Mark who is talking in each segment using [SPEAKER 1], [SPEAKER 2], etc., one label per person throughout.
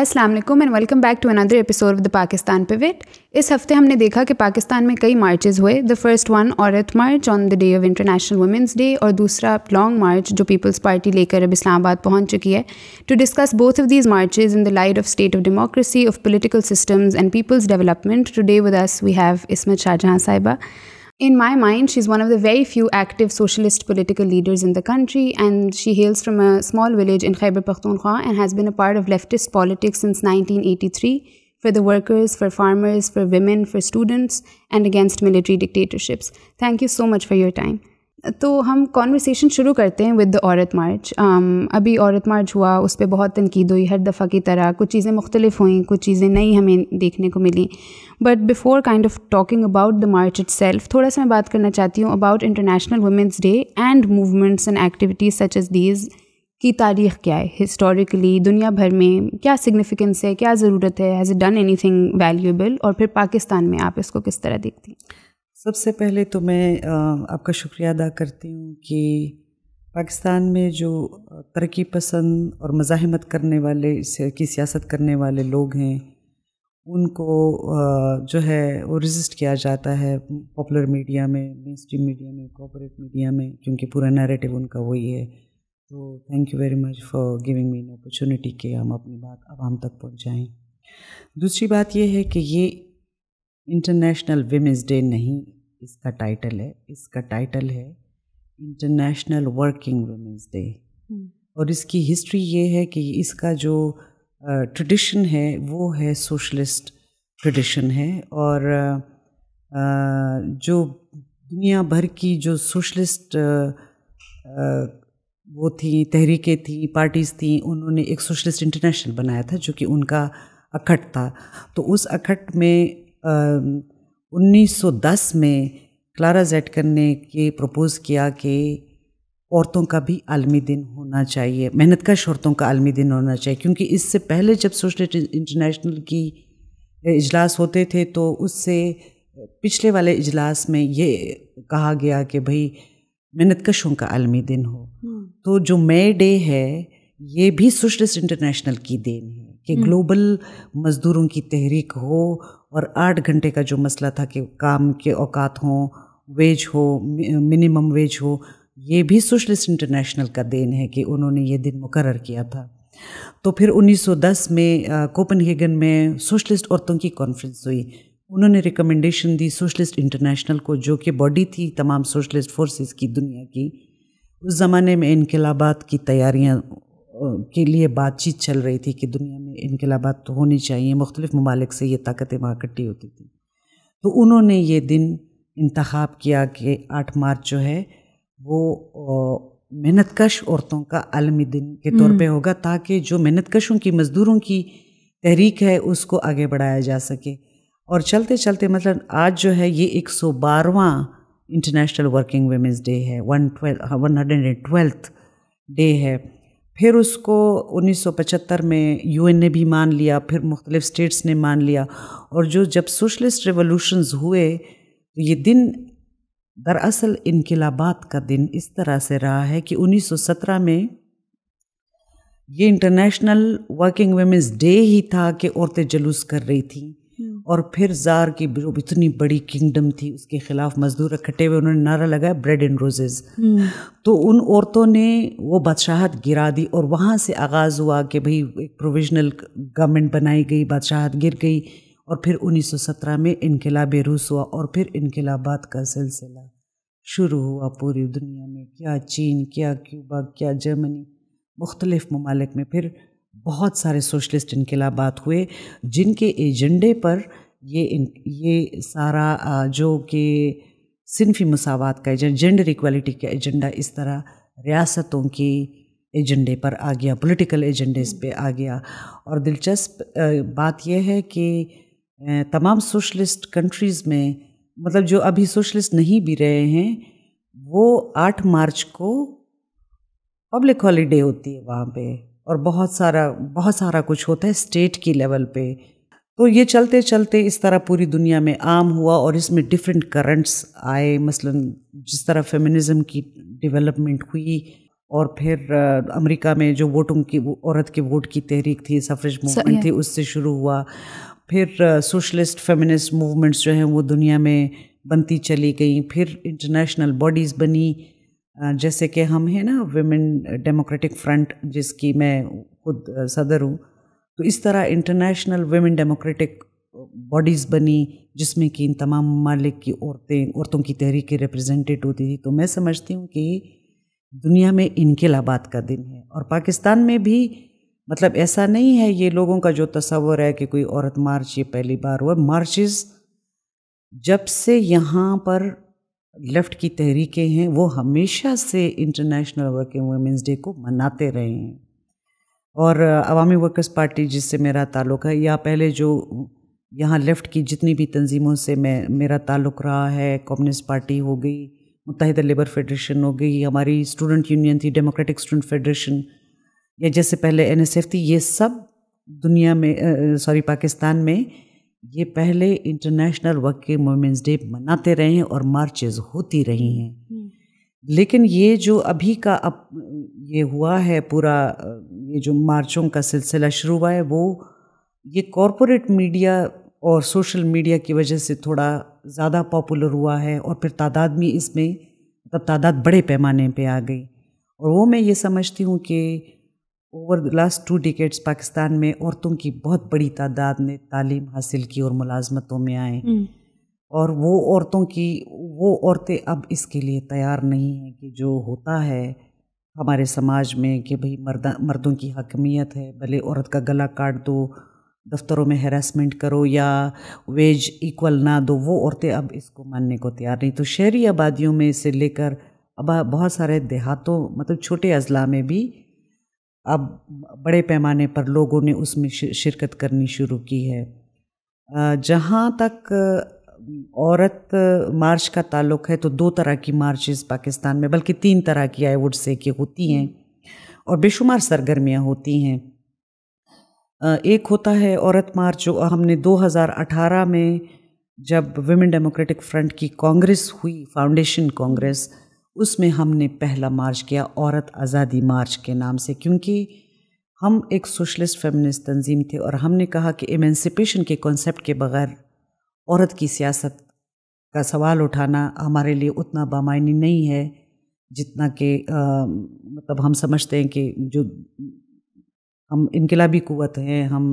[SPEAKER 1] Aslam and welcome back to another episode of the Pakistan pivot इस हफ्ते हमने देखा कि पाकिस्तान में कई मार्चेस हुए the first one Aurat march on the day of international women's day और दूसरा लॉन्ग मार्च जो पीपल्स पार्टी लेकर अब इस्लामाबाद पहुंच चुकी है to discuss both of these marches in the light of state of democracy of political systems and peoples development today with us we have Ismat Shahjahan साहिबा In my mind, she's one of the very few active socialist political leaders in the country, and she hails from a small village in Khyber Pakhtunkhwa and has been a part of leftist politics since 1983 for the workers, for farmers, for women, for students, and against military dictatorships. Thank you so much for your time. तो हम conversation शुरू करते हैं with the औरत मार्च um, अभी औरत मार्च हुआ उस पर बहुत तनकीद हुई हर दफ़ा की तरह कुछ चीज़ें मुख्तलिफ हुई कुछ चीज़ें नई हमें देखने को मिली but before kind of talking about the march itself थोड़ा सा मैं बात करना चाहती हूँ about international women's day and movements and activities such as these की तारीख क्या है हिस्टोरिकली दुनिया भर में क्या सिग्निफिकेंस है क्या ज़रूरत है has done anything valuable और फिर पाकिस्तान में आप इसको किस तरह देखती हैं
[SPEAKER 2] सबसे पहले तो मैं आपका शुक्रिया अदा करती हूँ कि पाकिस्तान में जो तरक्की पसंद और मज़ाहमत करने वाले की सियासत करने वाले लोग हैं उनको जो है वो रजिस्ट किया जाता है पॉपुलर मीडिया में मेन स्ट्रीम मीडिया में कॉपोरेट मीडिया में क्योंकि पूरा नैरेटिव उनका वही है तो thank you very much for giving me opportunity कि हम अपनी बात आवाम तक पहुँचाएँ दूसरी बात यह है कि ये इंटरनेशनल विमेंस डे नहीं इसका टाइटल है इसका टाइटल है इंटरनेशनल वर्किंग वुमेंस डे और इसकी हिस्ट्री ये है कि इसका जो ट्रेडिशन है वो है सोशलिस्ट ट्रेडिशन है और जो दुनिया भर की जो सोशलिस्ट वो थी तहरीकें थी पार्टीज़ थी उन्होंने एक सोशलिस्ट इंटरनेशनल बनाया था जो कि उनका अखट था तो उस अखट में 1910 में क्लारा जेटकर ने ये प्रपोज़ किया कि औरतों का भी आलमी दिन होना चाहिए मेहनत कश औरतों का आलमी दिन होना चाहिए क्योंकि इससे पहले जब सोशल इंटरनेशनल की इजलास होते थे तो उससे पिछले वाले इजलास में ये कहा गया कि भाई मेहनत कशों का आलमी दिन हो हम्म। तो जो मे डे है ये भी सोशलिस्ट इंटरनेशनल की देन है कि हम्म। ग्लोबल मज़दूरों की तहरीक हो और आठ घंटे का जो मसला था कि काम के औकात हों वेज हो मिनिमम वेज हो ये भी सोशलिस्ट इंटरनेशनल का देन है कि उन्होंने ये दिन मुकर किया था तो फिर 1910 में कोपनहेगन में सोशलिस्ट औरतों की कॉन्फ्रेंस हुई उन्होंने रिकमेंडेशन दी सोशलिस्ट इंटरनेशनल को जो कि बॉडी थी तमाम सोशलिस्ट फोर्सेस की दुनिया की उस ज़माने में इनकलाबात की तैयारियां के लिए बातचीत चल रही थी कि दुनिया में इनकलाबात तो होनी चाहिए मुख्तलिफ़ ममालिक से ये ताकतें वहाँ इकट्ठी होती थी तो उन्होंने ये दिन इंतखब किया कि आठ मार्च जो है वो मेहनत कश औरतों का आलमी दिन के तौर पे हम्म। होगा ताकि जो मेहनत कशों की मज़दूरों की तहरीक है उसको आगे बढ़ाया जा सके और चलते चलते मतलब आज जो है ये एक सौ बारवा इंटरनेशनल वर्किंग वेमेंस डे है वन ट्वेल्थ हाँ, one hundred and twelfth day है फिर उसको 1975 में यूएन ने भी मान लिया फिर मुख्तलिफ स्टेट्स ने मान लिया और जो जब सोशलिस्ट रेवोल्यूशंस हुए तो ये दिन दरअसल इनकलाबात का दिन इस तरह से रहा है कि 1917 में ये इंटरनेशनल वर्किंग वेमेंस डे ही था कि औरतें जुलूस कर रही थीं Hmm. और फिर जार की जो इतनी बड़ी किंगडम थी उसके खिलाफ मजदूर इकट्ठे हुए उन्होंने नारा लगाया ब्रेड एंड रोजेज तो उन औरतों ने वो बादशाहत गिरा दी और वहाँ से आगाज़ हुआ कि भाई एक प्रोविजनल गवर्नमेंट बनाई गई बादशाहत गिर गई और फिर 1917 में इनकलाब रूस हुआ और फिर इनकलाबाद का सिलसिला शुरू हुआ पूरी दुनिया में क्या चीन क्या क्यूबा क्या जर्मनी मुख्तलिफ़ ममालिक में फिर बहुत सारे सोशलिस्ट इनकलाबात हुए जिनके एजेंडे पर ये इन ये सारा जो कि सिनफी मसावत का एजेंडा जेंडर इक्वलिटी का एजेंडा इस तरह रियासतों की एजेंडे पर आ गया पॉलिटिकल एजेंडे पे आ गया और दिलचस्प बात यह है कि तमाम सोशलिस्ट कंट्रीज़ में मतलब जो अभी सोशलिस्ट नहीं भी रहे हैं वो आठ मार्च को पब्लिक हॉलीडे होती है वहाँ पे और बहुत सारा बहुत सारा कुछ होता है स्टेट की लेवल पे तो ये चलते चलते इस तरह पूरी दुनिया में आम हुआ और इसमें डिफरेंट करंट्स आए मसलन जिस तरह फेमिनिज़म की डेवलपमेंट हुई और फिर अमेरिका में जो वोटों की औरत के वोट की तहरीक थी सफरेज मूवमेंट थी उससे शुरू हुआ फिर सोशलिस्ट फेमिनिस्ट मूवमेंट्स जो हैं वो दुनिया में बनती चली गई फिर इंटरनेशनल बॉडीज़ बनी जैसे कि हम हैं ना वेमेन डेमोक्रेटिक फ्रंट जिसकी मैं खुद सदर हूँ तो इस तरह इंटरनेशनल वेमेन डेमोक्रेटिक बॉडीज़ बनी जिसमें कि इन तमाम ममालिक की औरतें औरतों की तहरीकें रिप्रेजेंटेड होती थी तो मैं समझती हूँ कि दुनिया में इनके लाबाद का दिन है और पाकिस्तान में भी मतलब ऐसा नहीं है ये लोगों का जो तस्वर है कि कोई औरत मार्च ये पहली बार हुआ मार्चेस जब से यहाँ पर लेफ़्ट की तहरीकें हैं वो हमेशा से इंटरनेशनल वर्किंग वुमेंस डे को मनाते रहे हैं और अवामी वर्कर्स पार्टी जिससे मेरा ताल्लुक़ है या पहले जो यहाँ लेफ़्ट की जितनी भी तंजीमों से मैं मेरा ताल्लुक़ रहा है कम्युनिस्ट पार्टी हो गई मुतहद लेबर फेडरेशन हो गई हमारी स्टूडेंट यूनियन थी डेमोक्रेटिक स्टूडेंट फेडरेशन या जैसे पहले एन थी ये सब दुनिया में सॉरी पाकिस्तान में ये पहले इंटरनेशनल वर्किंग वुमेंस डे मनाते रहे हैं और मार्चेज होती रही हैं हम्म। लेकिन ये जो अभी का अब ये हुआ है पूरा ये जो मार्चों का सिलसिला शुरू हुआ है वो ये कॉरपोरेट मीडिया और सोशल मीडिया की वजह से थोड़ा ज़्यादा पॉपुलर हुआ है और फिर तादाद भी इसमें मतलब तादाद बड़े पैमाने पे आ गई और वो मैं ये समझती हूँ कि over the last two decades Pakistan में औरतों की बहुत बड़ी तादाद ने तालीम हासिल की और मुलाजमतों में आए हम्म। और वो औरतों की वो औरतें अब इसके लिए तैयार नहीं हैं कि जो होता है हमारे समाज में कि भाई मर्द मर्दों की हकमियत है भले औरत का गला काट दो दफ्तरों में हेरासमेंट करो या वेज इक्वल ना दो वो औरतें अब इसको मानने को तैयार नहीं तो शहरी आबादियों में से लेकर अब बहुत सारे देहातों मतलब छोटे अजला में भी अब बड़े पैमाने पर लोगों ने उसमें शिरकत करनी शुरू की है जहाँ तक औरत मार्च का ताल्लुक है तो दो तरह की मार्चेस पाकिस्तान में बल्कि तीन तरह की आई वुड से कि होती हैं और बेशुमार सरगर्मियाँ होती हैं एक होता है औरत मार्च जो हमने 2018 में जब विमेन डेमोक्रेटिक फ्रंट की कांग्रेस हुई फाउंडेशन कांग्रेस उसमें हमने पहला मार्च किया औरत आज़ादी मार्च के नाम से क्योंकि हम एक सोशलिस्ट फेमिनिस्ट तंजीम थे और हमने कहा कि एमेंसिपेशन के कॉन्सेप्ट के बगैर औरत की सियासत का सवाल उठाना हमारे लिए उतना बामायनी नहीं है जितना कि मतलब हम समझते हैं कि जो हम इनकलाबी क़वत हैं हम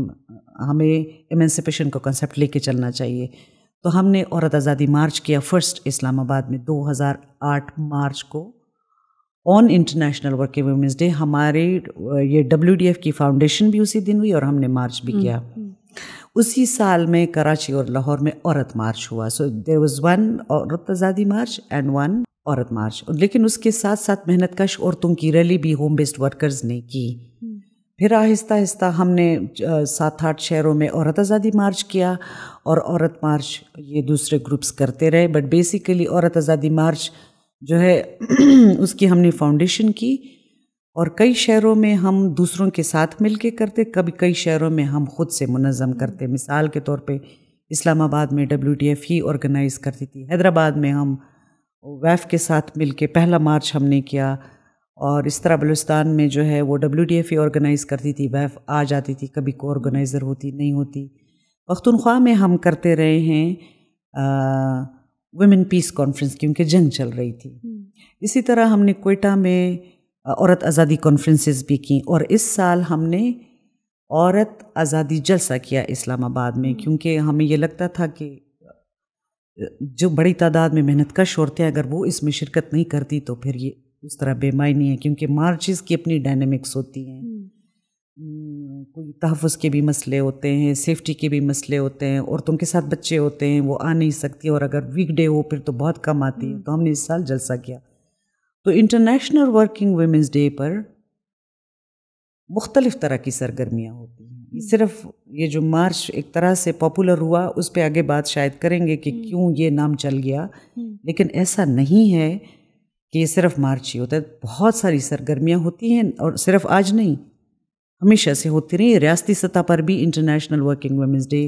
[SPEAKER 2] हमें एमेंसिपेशन का कॉन्सेप्ट लेके चलना चाहिए तो हमने औरत आज़ादी मार्च किया फर्स्ट इस्लामाबाद में 2008 मार्च को on international working women's day हमारे ये डब्ल्यू की फाउंडेशन भी उसी दिन हुई और हमने मार्च भी किया हम्म, हम्म। उसी साल में कराची और लाहौर में औरत मार्च हुआ सो देर वॉज वन औरत आज़ादी मार्च एंड वन औरत मार्च लेकिन उसके साथ साथ मेहनत कश औरतों की रैली भी होम बेस्ड वर्कर्स ने की फिर आहिस्ता आहिस्ता हमने सात आठ शहरों में औरत आज़ादी मार्च किया और औरत मार्च ये दूसरे ग्रुप्स करते रहे बट बेसिकली औरत आज़ादी मार्च जो है उसकी हमने फाउंडेशन की और कई शहरों में हम दूसरों के साथ मिल के करते कभी कई शहरों में हम खुद से मुनज़म करते मिसाल के तौर पे इस्लामाबाद में डब्ल्यू टी एफ ही ऑर्गेनाइज़ करती थी हैदराबाद में हम वैफ के साथ मिल के पहला मार्च हमने किया और इस तरह बलुस्तान में जो है वो डब्ल्यू डी एफ ऑर्गेनाइज़ करती थी बहफ आ जाती थी कभी को ऑर्गेनाइज़र होती नहीं होती पख्तनख्वा में हम करते रहे हैं वुमेन पीस कॉन्फ्रेंस क्योंकि जंग चल रही थी
[SPEAKER 3] हम्म।
[SPEAKER 2] इसी तरह हमने कोयटा में औरत आज़ादी कॉन्फ्रेंसेस भी की और इस साल हमने औरत आज़ादी जलसा किया इस्लामाबाद में हम्म। क्योंकि हमें ये लगता था कि जो बड़ी तादाद में मेहनत कश औरतें अगर वो इसमें शिरकत नहीं करती तो फिर ये उस तरह बेमानी है क्योंकि मार्च की अपनी डायनेमिक्स होती हैं हम्म। हम्म, कोई तहफ़ के भी मसले होते हैं सेफ्टी के भी मसले होते हैं औरतों के साथ बच्चे होते हैं वो आ नहीं सकती और अगर वीकडे हो फिर तो बहुत कम आती है हम्म। तो हमने इस साल जलसा किया तो इंटरनेशनल वर्किंग वेमेंस डे पर मुख्तलिफ तरह की सरगर्मियाँ होती हैं सिर्फ ये जो मार्च एक तरह से पॉपुलर हुआ उस पर आगे बात शायद करेंगे कि क्यों ये नाम चल गया लेकिन ऐसा नहीं है कि ये सिर्फ मार्च ही होता है बहुत सारी सरगर्मियाँ होती हैं और सिर्फ आज नहीं हमेशा से होती रही रियासती सतह पर भी international working women's day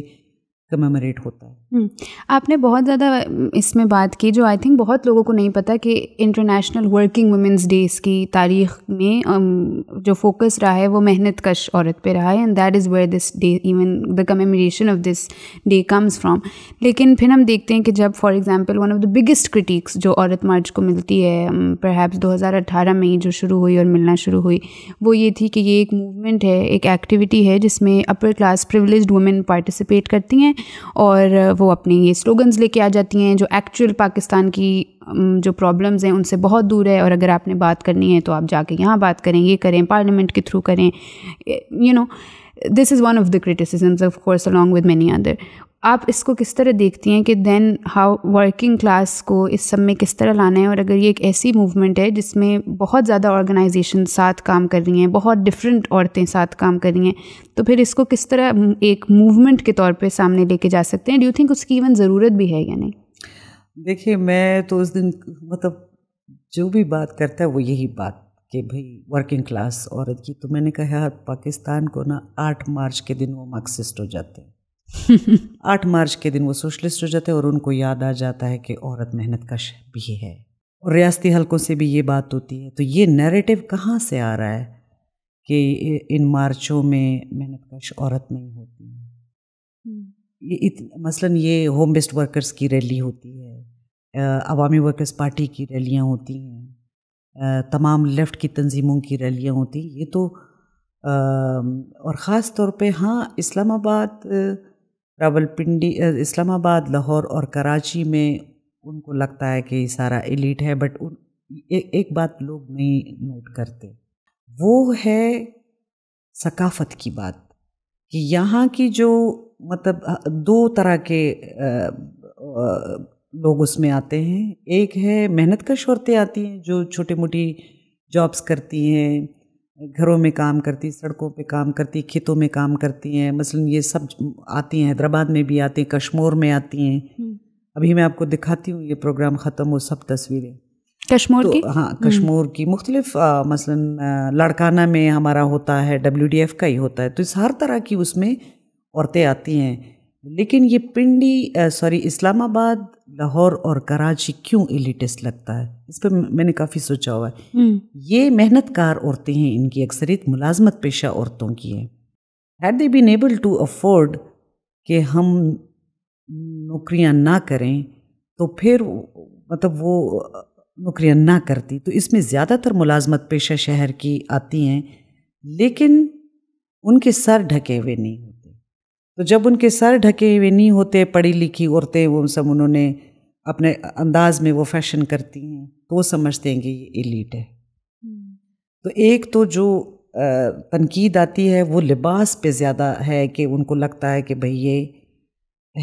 [SPEAKER 2] commemorate होता है
[SPEAKER 1] हम्म, आपने बहुत ज़्यादा हम्म, इसमें बात की जो आई थिंक बहुत लोगों को नहीं पता कि इंटरनेशनल वर्किंग वुमेंस डेज़ की तारीख में जो फोकस रहा है वो मेहनत कश औरत पे रहा है and that is where this day even the commemoration of this day comes from लेकिन फिर हम देखते हैं कि जब for example one of the biggest critics जो औरत मार्च को मिलती है परहैप्स 2018 में ही जो शुरू हुई और मिलना शुरू हुई वो ये थी कि ये एक मूवमेंट है एक एक्टिविटी है जिसमें upper class privilege women participate करती हैं और वो अपने ये स्लोगन्स लेके आ जाती हैं जो एक्चुअल पाकिस्तान की जो प्रॉब्लम्स हैं उनसे बहुत दूर है और अगर आपने बात करनी है तो आप जाके यहाँ बात करें ये करें पार्लियामेंट के थ्रू करें you know know, this is one of the criticisms of course along with many other आप इसको किस तरह देखती हैं कि देन हाउ वर्किंग क्लास को इस सब में किस तरह लाना है और अगर ये एक ऐसी मूवमेंट है जिसमें बहुत ज़्यादा ऑर्गेनाइजेशन साथ काम कर रही हैं बहुत डिफरेंट औरतें साथ काम कर रही हैं तो फिर इसको किस तरह एक मूवमेंट के तौर पे सामने लेके जा सकते हैं डू यू थिंक उसकी इवन ज़रूरत भी है या नहीं
[SPEAKER 2] देखिए मैं तो उस दिन मतलब जो भी बात करता है वो यही बात कि भाई वर्किंग क्लास औरत की तो मैंने कहा पाकिस्तान को ना आठ मार्च के दिन वो मार्क्सिस्ट हो जाते हैं आठ मार्च के दिन वो सोशलिस्ट हो जाते हैं और उनको याद आ जाता है कि औरत मेहनत कश भी है और रियासती हलकों से भी ये बात होती है तो ये नैरेटिव कहाँ से आ रहा है कि इन मार्चों में मेहनत कश औरत नहीं होती हम्म। ये इत, मसलन ये होम बेस्ड वर्कर्स की रैली होती है अवामी वर्कर्स पार्टी की रैलियाँ होती हैं तमाम लेफ़्ट की तंजीमों की रैलियाँ होती ये तो आ, और ख़ास तौर पे हाँ इस्लामाबाद रावलपिंडी इस्लामाबाद लाहौर और कराची में उनको लगता है कि सारा एलिट है बट उन ए, एक बात लोग नहीं नोट करते वो है सकाफत की बात कि यहाँ की जो मतलब दो तरह के आ, आ, लोग उसमें आते हैं एक है मेहनत कश औरतें आती हैं जो छोटी मोटी जॉब्स करती हैं घरों में काम करती सड़कों पे काम करती खेतों में काम करती हैं मसलन ये सब आती हैं हैदराबाद में भी आती हैं कश्मोर में आती हैं हम्म। अभी मैं आपको दिखाती हूँ ये प्रोग्राम ख़त्म हो सब तस्वीरें
[SPEAKER 3] कश्मोर तो, की हाँ हम्म। कश्मोर
[SPEAKER 2] की मुख्तलिफ मसलन लड़काना में हमारा होता है डब्ल्यू का ही होता है तो इस हर तरह की उसमें औरतें आती हैं लेकिन ये पिंडी सॉरी इस्लामाबाद लाहौर और कराची क्यों एलिटिस्ट लगता है इस पर मैंने काफ़ी सोचा हुआ है हम्म। ये मेहनतकार औरतें हैं इनकी अक्सरियत मुलाजमत पेशा औरतों की है had they been able to afford कि हम नौकरियां ना करें तो फिर मतलब वो नौकरियां ना करती तो इसमें ज़्यादातर मुलाजमत पेशा शहर की आती हैं लेकिन उनके सर ढके हुए नहीं तो जब उनके सर ढके हुए नहीं होते पढ़ी लिखी औरतें वो सब उन्होंने अपने अंदाज में वो फैशन करती हैं तो वो समझते हैं कि ये एलिट है
[SPEAKER 3] हम्म।
[SPEAKER 2] तो एक तो जो तनकीद आती है वो लिबास पे ज़्यादा है कि उनको लगता है कि भाई ये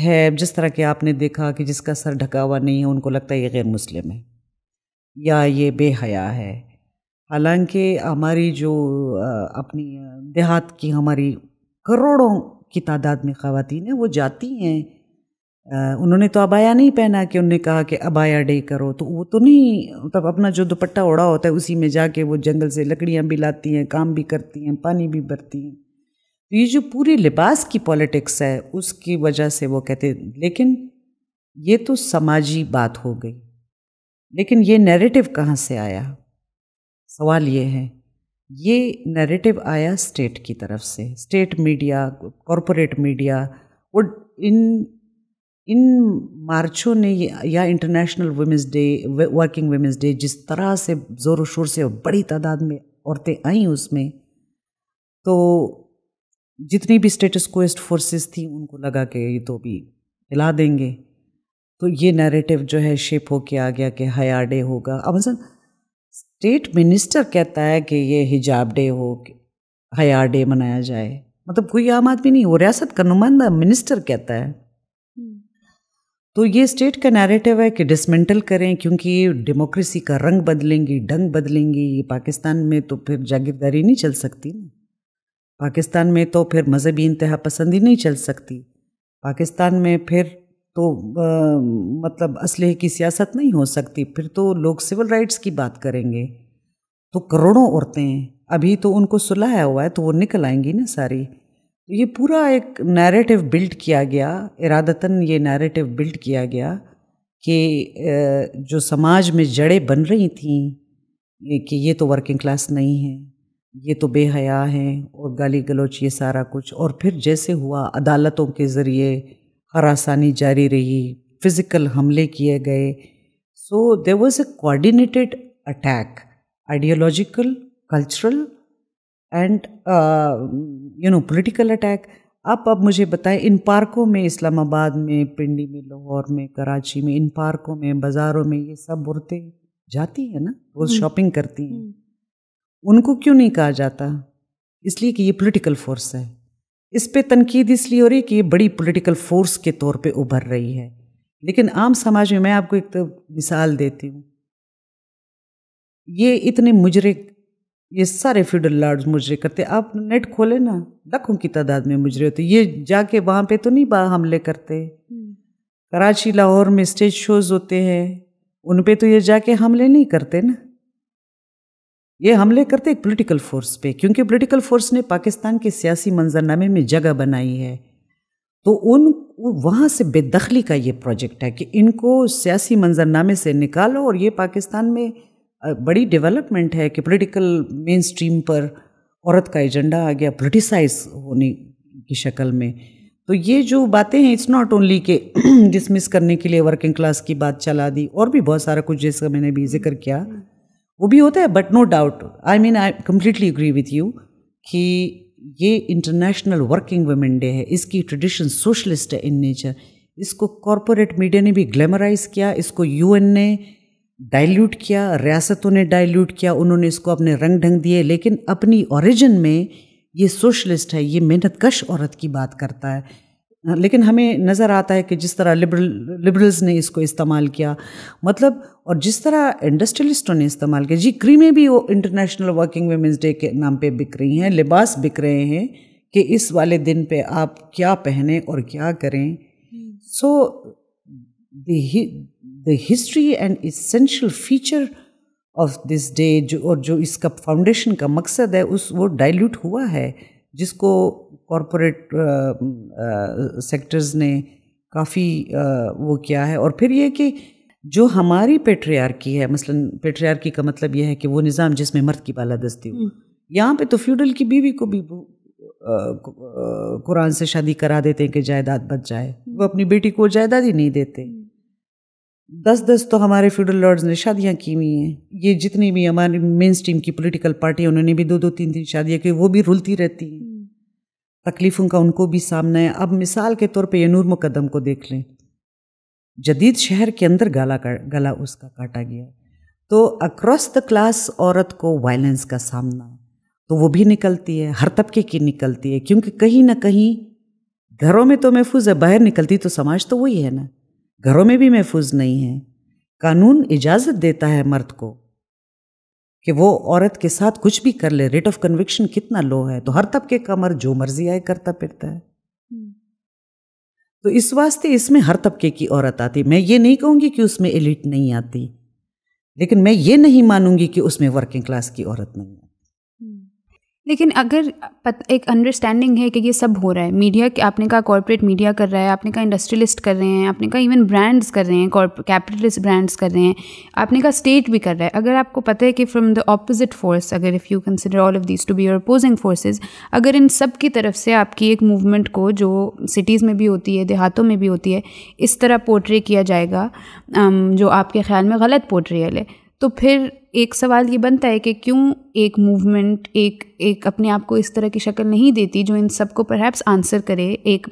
[SPEAKER 2] है जिस तरह के आपने देखा कि जिसका सर ढका हुआ नहीं है उनको लगता है ये गैर मुस्लिम है या ये बेहया है हालांकि हमारी जो अपनी देहात की हमारी करोड़ों की तादाद में ख़वातीन हैं वो जाती हैं उन्होंने तो अबाया नहीं पहना कि उन्होंने कहा कि अबाया डे करो तो वो तो नहीं मतलब अपना जो दुपट्टा ओढ़ा होता है उसी में जाके वो जंगल से लकड़ियाँ भी लाती हैं काम भी करती हैं पानी भी भरती हैं तो ये जो पूरी लिबास की पॉलिटिक्स है उसकी वजह से वो कहते लेकिन ये तो समाजी बात हो गई लेकिन ये नैरेटिव कहाँ से आया सवाल ये है ये नैरेटिव आया स्टेट की तरफ से स्टेट मीडिया कॉरपोरेट मीडिया वो इन इन मार्चों ने या international women's day working women's day जिस तरह से ज़ोर शोर से बड़ी तादाद में औरतें आई उसमें तो जितनी भी स्टेटस कोस्ट फोर्सेस थी उनको लगा कि ये तो भी हिला देंगे तो ये नैरेटिव जो है शेप होके आ गया कि हया डे होगा अब हसन स्टेट मिनिस्टर कहता है कि ये हिजाब डे हो हया डे मनाया जाए मतलब कोई आम आदमी नहीं वो रियासत का नुमाइंदा मिनिस्टर कहता है
[SPEAKER 3] हम्म।
[SPEAKER 2] तो ये स्टेट का नैरेटिव है कि डिसमेंटल करें क्योंकि डेमोक्रेसी का रंग बदलेंगी ढंग बदलेंगी ये पाकिस्तान में तो फिर जागीरदारी नहीं चल सकती ना पाकिस्तान में तो फिर मजहबी इंतहा पसंदी नहीं चल सकती पाकिस्तान में फिर तो आ, मतलब असल की सियासत नहीं हो सकती फिर तो लोग सिविल राइट्स की बात करेंगे तो करोड़ों औरतें अभी तो उनको सुलाया हुआ है तो वो निकल आएंगी ना सारी तो ये पूरा एक नैरेटिव बिल्ड किया गया इरादतन ये नैरेटिव बिल्ड किया गया कि जो समाज में जड़ें बन रही थी कि ये तो वर्किंग क्लास नहीं है ये तो बेहया हैं और गाली गलोच ये सारा कुछ और फिर जैसे हुआ अदालतों के ज़रिए हरासानी जारी रही फिज़िकल हमले किए गए so there was a coordinated attack ideological cultural and you know political attack आप अब मुझे बताएं इन पार्कों में इस्लामाबाद में पिंडी में लाहौर में कराची में इन पार्कों में बाज़ारों में ये सब औरतें जाती हैं ना रोज़ शॉपिंग हम्म। करती हैं हम्म। उनको क्यों नहीं कहा जाता इसलिए कि ये पॉलिटिकल फोर्स है इस पे तनकीद इसलिए हो रही कि ये बड़ी पॉलिटिकल फोर्स के तौर पे उभर रही है लेकिन आम समाज में मैं आपको एक तो मिसाल देती हूँ ये इतने मुजरिक ये सारे फ्यूडल लॉर्ड मुजरे करते आप नेट खोले ना लाखों की तादाद में मुजरे होते ये जाके वहाँ पे तो नहीं बा हमले करते हम्म। कराची लाहौर में स्टेज शोज होते हैं उन पे तो ये जाके हमले नहीं करते ना ये हमले करते एक पॉलिटिकल फोर्स पे क्योंकि पॉलिटिकल फोर्स ने पाकिस्तान के सियासी मंजरनामे में जगह बनाई है तो उन वहाँ से बेदखली का ये प्रोजेक्ट है कि इनको सियासी मंजरनामे से निकालो और ये पाकिस्तान में बड़ी डेवलपमेंट है कि पॉलिटिकल मेन स्ट्रीम पर औरत का एजेंडा आ गया पोलिटिसाइज होने की शक्ल में तो ये जो बातें हैं इट्स नॉट ओनली के डिसमिस करने के लिए वर्किंग क्लास की बात चला दी और भी बहुत सारा कुछ जैसा मैंने भी जिक्र किया वो भी होता है but no doubt I mean I completely agree with you कि ये इंटरनेशनल वर्किंग वुमेन डे है इसकी ट्रेडिशन सोशलिस्ट है इन नेचर इसको कॉरपोरेट मीडिया ने भी ग्लैमराइज किया इसको यूएन ने डाइल्यूट किया रियासतों ने डाइल्यूट किया उन्होंने इसको अपने रंग ढंग दिए लेकिन अपनी ओरिजिन में ये सोशलिस्ट है ये मेहनत कश औरत की बात करता है लेकिन हमें नज़र आता है कि जिस तरह लिबरल लिबरल्स ने इसको इस्तेमाल किया मतलब और जिस तरह इंडस्ट्रियलिस्टों ने इस्तेमाल किया जी क्रीमें भी वो इंटरनेशनल वर्किंग वेमेंस डे के नाम पे बिक रही हैं लिबास बिक रहे हैं कि इस वाले दिन पे आप क्या पहने और क्या करें so the history and essential feature of this day जो और जो इसका फाउंडेशन का मकसद है उस वो डाइल्यूट हुआ है जिसको कॉरपोरेट सेक्टर्स ने काफ़ी वो किया है और फिर ये कि जो हमारी पेट्रियार्की है मसलन पेट्रियार्की का मतलब यह है कि वो निज़ाम जिसमें मर्द की बालादस्ती हो हम्म। यहाँ पे तो फ्यूडल की बीवी को भी कुरान से शादी करा देते हैं कि जायदाद बच जाए वो हम्म। अपनी बेटी को जायदाद ही नहीं देते दस दस तो हमारे फ्यूडल लॉर्ड्स ने शादियाँ की हुई हैं ये जितनी भी हमारी मेन स्ट्रीम की पोलिटिकल पार्टी है उन्होंने भी दो दो तीन तीन शादियाँ की वो भी रुलती रहती हैं हम्म। तकलीफ़ों का उनको भी सामना है अब मिसाल के तौर पे ये नूर मुकदम को देख लें जदीद शहर के अंदर गला गला उसका काटा गया तो अक्रॉस द क्लास औरत को वायलेंस का सामना तो वो भी निकलती है हर तबके की निकलती है क्योंकि कहीं ना कहीं घरों में तो महफूज है बाहर निकलती तो समाज तो वही है ना घरों में भी महफूज नहीं है कानून इजाज़त देता है मर्द को कि वो औरत के साथ कुछ भी कर ले रेट ऑफ कन्विक्शन कितना लो है तो हर तबके का मर्द जो मर्जी आए करता फिरता है हम्म। तो इस वास्ते इसमें हर तबके की औरत आती मैं ये नहीं कहूँगी कि उसमें एलिट नहीं आती लेकिन मैं ये नहीं मानूंगी कि उसमें वर्किंग क्लास की औरत नहीं आती
[SPEAKER 1] लेकिन अगर एक अंडरस्टैंडिंग है कि ये सब हो रहा है मीडिया आपने कहा कॉरपोरेट मीडिया कर रहा है आपने कहा इंडस्ट्रियलिस्ट कर रहे हैं आपने कहा इवन ब्रांड्स कर रहे हैं कैपिटलिस्ट ब्रांड्स कर रहे हैं आपने कहा स्टेट भी कर रहा है अगर आपको पता है कि फ्रॉम द ऑपोजिट फोर्स अगर if you consider all of this to be your opposing forces अगर इन सब की तरफ से आपकी एक मूवमेंट को जो सिटीज़ में भी होती है देहातों में भी होती है इस तरह पोर्ट्रे किया जाएगा जो आपके ख्याल में गलत पोर्ट्रेयल है तो फिर एक सवाल ये बनता है कि क्यों एक मूवमेंट एक एक अपने आप को इस तरह की शक्ल नहीं देती जो इन सबको परहैप्स आंसर करे एक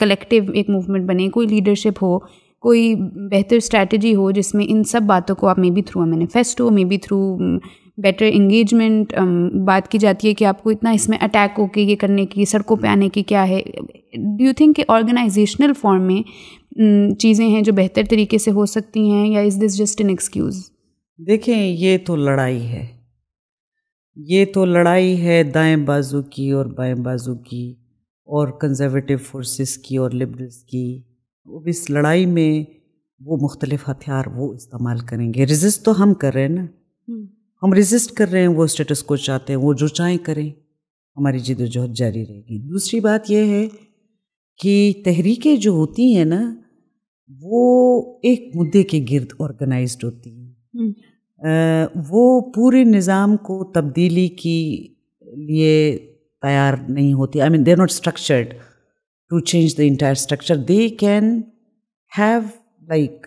[SPEAKER 1] कलेक्टिव एक मूवमेंट बने कोई लीडरशिप हो कोई बेहतर स्ट्रैटेजी हो जिसमें इन सब बातों को आप maybe through manifesto maybe through better engagement बात की जाती है कि आपको इतना इसमें अटैक होके ये करने की सड़कों पे आने की क्या है डू यू थिंक कि ऑर्गेनाइजेशनल फॉर्म में um, चीज़ें हैं जो बेहतर तरीके से हो सकती हैं या is this just an excuse
[SPEAKER 2] देखें ये तो लड़ाई है ये तो लड़ाई है दाएं बाजू की और बाएं बाजू की और कंजर्वेटिव फोर्सेस की और लिबरल्स की अब इस लड़ाई में वो मुख्तलिफ हथियार वो इस्तेमाल करेंगे रिजिस्ट तो हम कर रहे हैं ना हम्म। हम रिजिस्ट कर रहे हैं वो स्टेटस को चाहते हैं वो जो चाहें करें हमारी जिदोजहद जारी रहेगी दूसरी बात यह है कि तहरीकें जो होती हैं ना वो एक मुद्दे के गिर्द ऑर्गेनाइज होती हैं हम्म। वो पूरे निज़ाम को तब्दीली की लिए तैयार नहीं होती I mean they not structured to change the entire structure they can have like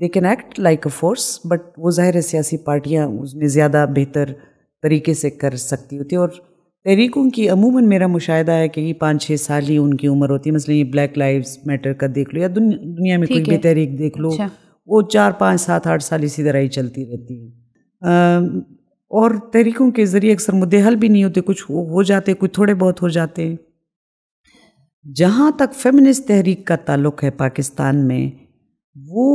[SPEAKER 2] they can act like a force but वो ज़ाहिर है सियासी पार्टियाँ उसमें ज़्यादा बेहतर तरीके से कर सकती होती और तहरीकों की अमूमन मेरा मुशाह है कि पाँच छः साल ही उनकी उम्र होती है मसलन ये ब्लैक लाइव्स मैटर का देख लो या दुन, दुनिया में कोई भी तहरीक देख लो अच्छा। वो चार पाँच सात आठ साल इसी तरह ही चलती रहती है और तहरीकों के ज़रिए अक्सर मुद्दे हल भी नहीं होते कुछ हो, हो जाते कुछ थोड़े बहुत हो जाते जहाँ तक फेमिनिस्ट तहरीक का ताल्लुक है पाकिस्तान में वो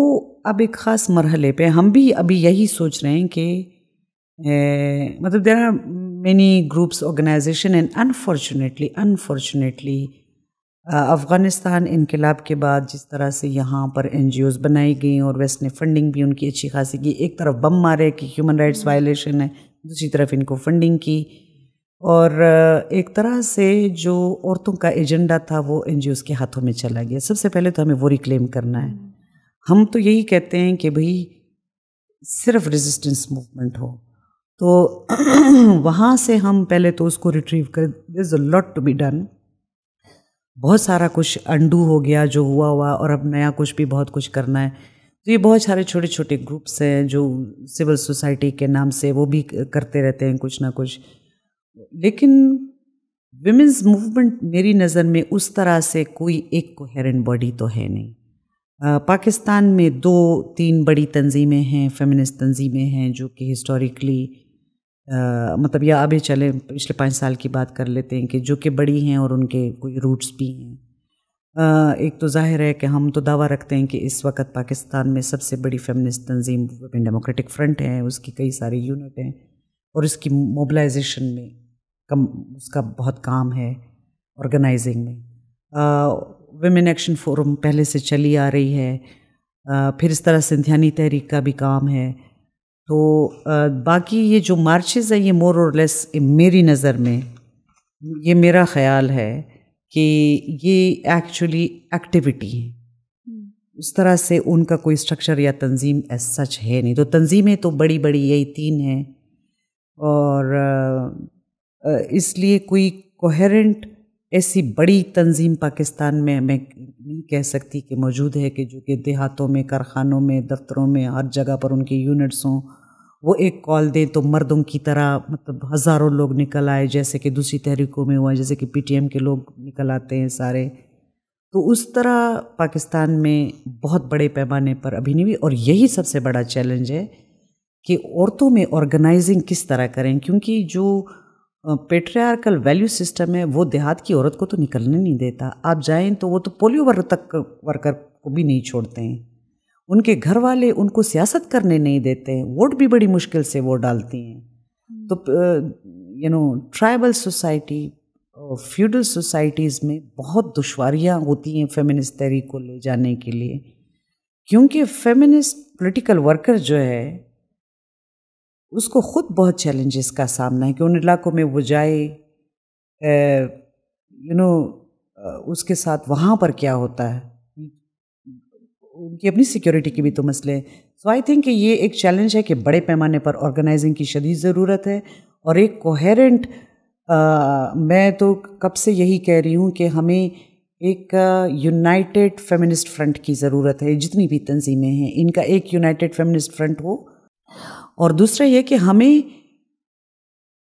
[SPEAKER 2] अब एक ख़ास मरहले पे हम भी अभी यही सोच रहे हैं कि ए, मतलब there are many groups organisation and unfortunately unfortunately Afghanistan इनकलाब के बाद जिस तरह से यहाँ पर एन बनाई गई और वेस्ट ने फंडिंग भी उनकी अच्छी खासी की एक तरफ बम मारे कि ह्यूमन राइट्स वायलेशन है दूसरी तरफ इनको फंडिंग की और एक तरह से जो औरतों का एजेंडा था वो एन के हाथों में चला गया सबसे पहले तो हमें वो रिक्लेम करना है हम तो यही कहते हैं कि भाई सिर्फ रेजिस्टेंस मूवमेंट हो तो वहाँ से हम पहले तो उसको रिट्रीव कर this a lot to be done बहुत सारा कुछ अंडू हो गया जो हुआ हुआ और अब नया कुछ भी बहुत कुछ करना है तो ये बहुत सारे छोटे छोटे ग्रुप्स हैं जो सिविल सोसाइटी के नाम से वो भी करते रहते हैं कुछ ना कुछ लेकिन विमेंस मूवमेंट मेरी नज़र में उस तरह से कोई एक कोहेरेंट बॉडी तो है नहीं पाकिस्तान में दो तीन बड़ी तंजीमें हैं फेमिनिस्ट तंजीमें हैं जो कि हिस्टोरिकली आ, मतलब या अभी चले पिछले पाँच साल की बात कर लेते हैं कि जो कि बड़ी हैं और उनके कोई रूट्स भी हैं एक तो जाहिर है कि हम तो दावा रखते हैं कि इस वक्त पाकिस्तान में सबसे बड़ी फेमिनिस्ट तंजीम वुमेन डेमोक्रेटिक फ्रंट है उसकी कई सारी यूनिट हैं और इसकी मोबलाइजेशन में कम उसका बहुत काम है ऑर्गेनाइजिंग में वेमेन एक्शन फोरम पहले से चली आ रही है आ, फिर इस तरह सिंधियानी तहरीक का भी काम है तो आ, बाकी ये जो मार्चेस है ये मोर और लेस मेरी नज़र में ये मेरा ख्याल है कि ये एक्चुअली एक्टिविटी है हम्म। उस तरह से उनका कोई स्ट्रक्चर या तंजीम एज सच है नहीं तो तंजीमें तो बड़ी बड़ी यही तीन हैं और इसलिए कोई कोहरेंट ऐसी बड़ी तंजीम पाकिस्तान में मैं नहीं कह सकती कि मौजूद है कि जो कि देहातों में कारखानों में दफ्तरों में हर जगह पर उनके यूनिट्स हों वो एक कॉल दें तो मर्दों की तरह मतलब हज़ारों लोग निकल आए जैसे कि दूसरी तहरीकों में हुआ जैसे कि पीटीएम के लोग निकल आते हैं सारे तो उस तरह पाकिस्तान में बहुत बड़े पैमाने पर अभी नहीं हुई और यही सबसे बड़ा चैलेंज है कि औरतों में ऑर्गेनाइजिंग किस तरह करें क्योंकि जो पेट्रियार्कल वैल्यू सिस्टम है वो देहात की औरत को तो निकलने नहीं देता आप जाएं तो वो तो पोलियो वर्ग तक वर्कर को भी नहीं छोड़ते हैं उनके घर वाले उनको सियासत करने नहीं देते हैं वोट भी बड़ी मुश्किल से वोट डालती हैं तो you know tribal society feudal societies में बहुत दुशारियाँ होती हैं फेमिनिस्ट तहरीक को ले जाने के लिए क्योंकि फेमिनिस्ट पॉलिटिकल वर्कर जो है उसको ख़ुद बहुत चैलेंजेस का सामना है कि उन इलाकों में वो जाए यू नो उसके साथ वहाँ पर क्या होता है उनकी अपनी सिक्योरिटी के भी तो मसले हैं सो आई थिंक ये एक चैलेंज है कि बड़े पैमाने पर ऑर्गेनाइजिंग की शदीद ज़रूरत है और एक कोहेरेंट मैं तो कब से यही कह रही हूँ कि हमें एक यूनाइटेड फेमिनिस्ट फ्रंट की ज़रूरत है जितनी भी तंजीमें हैं इनका एक यूनाइटेड फेमिनिस्ट फ्रंट हो और दूसरा यह कि हमें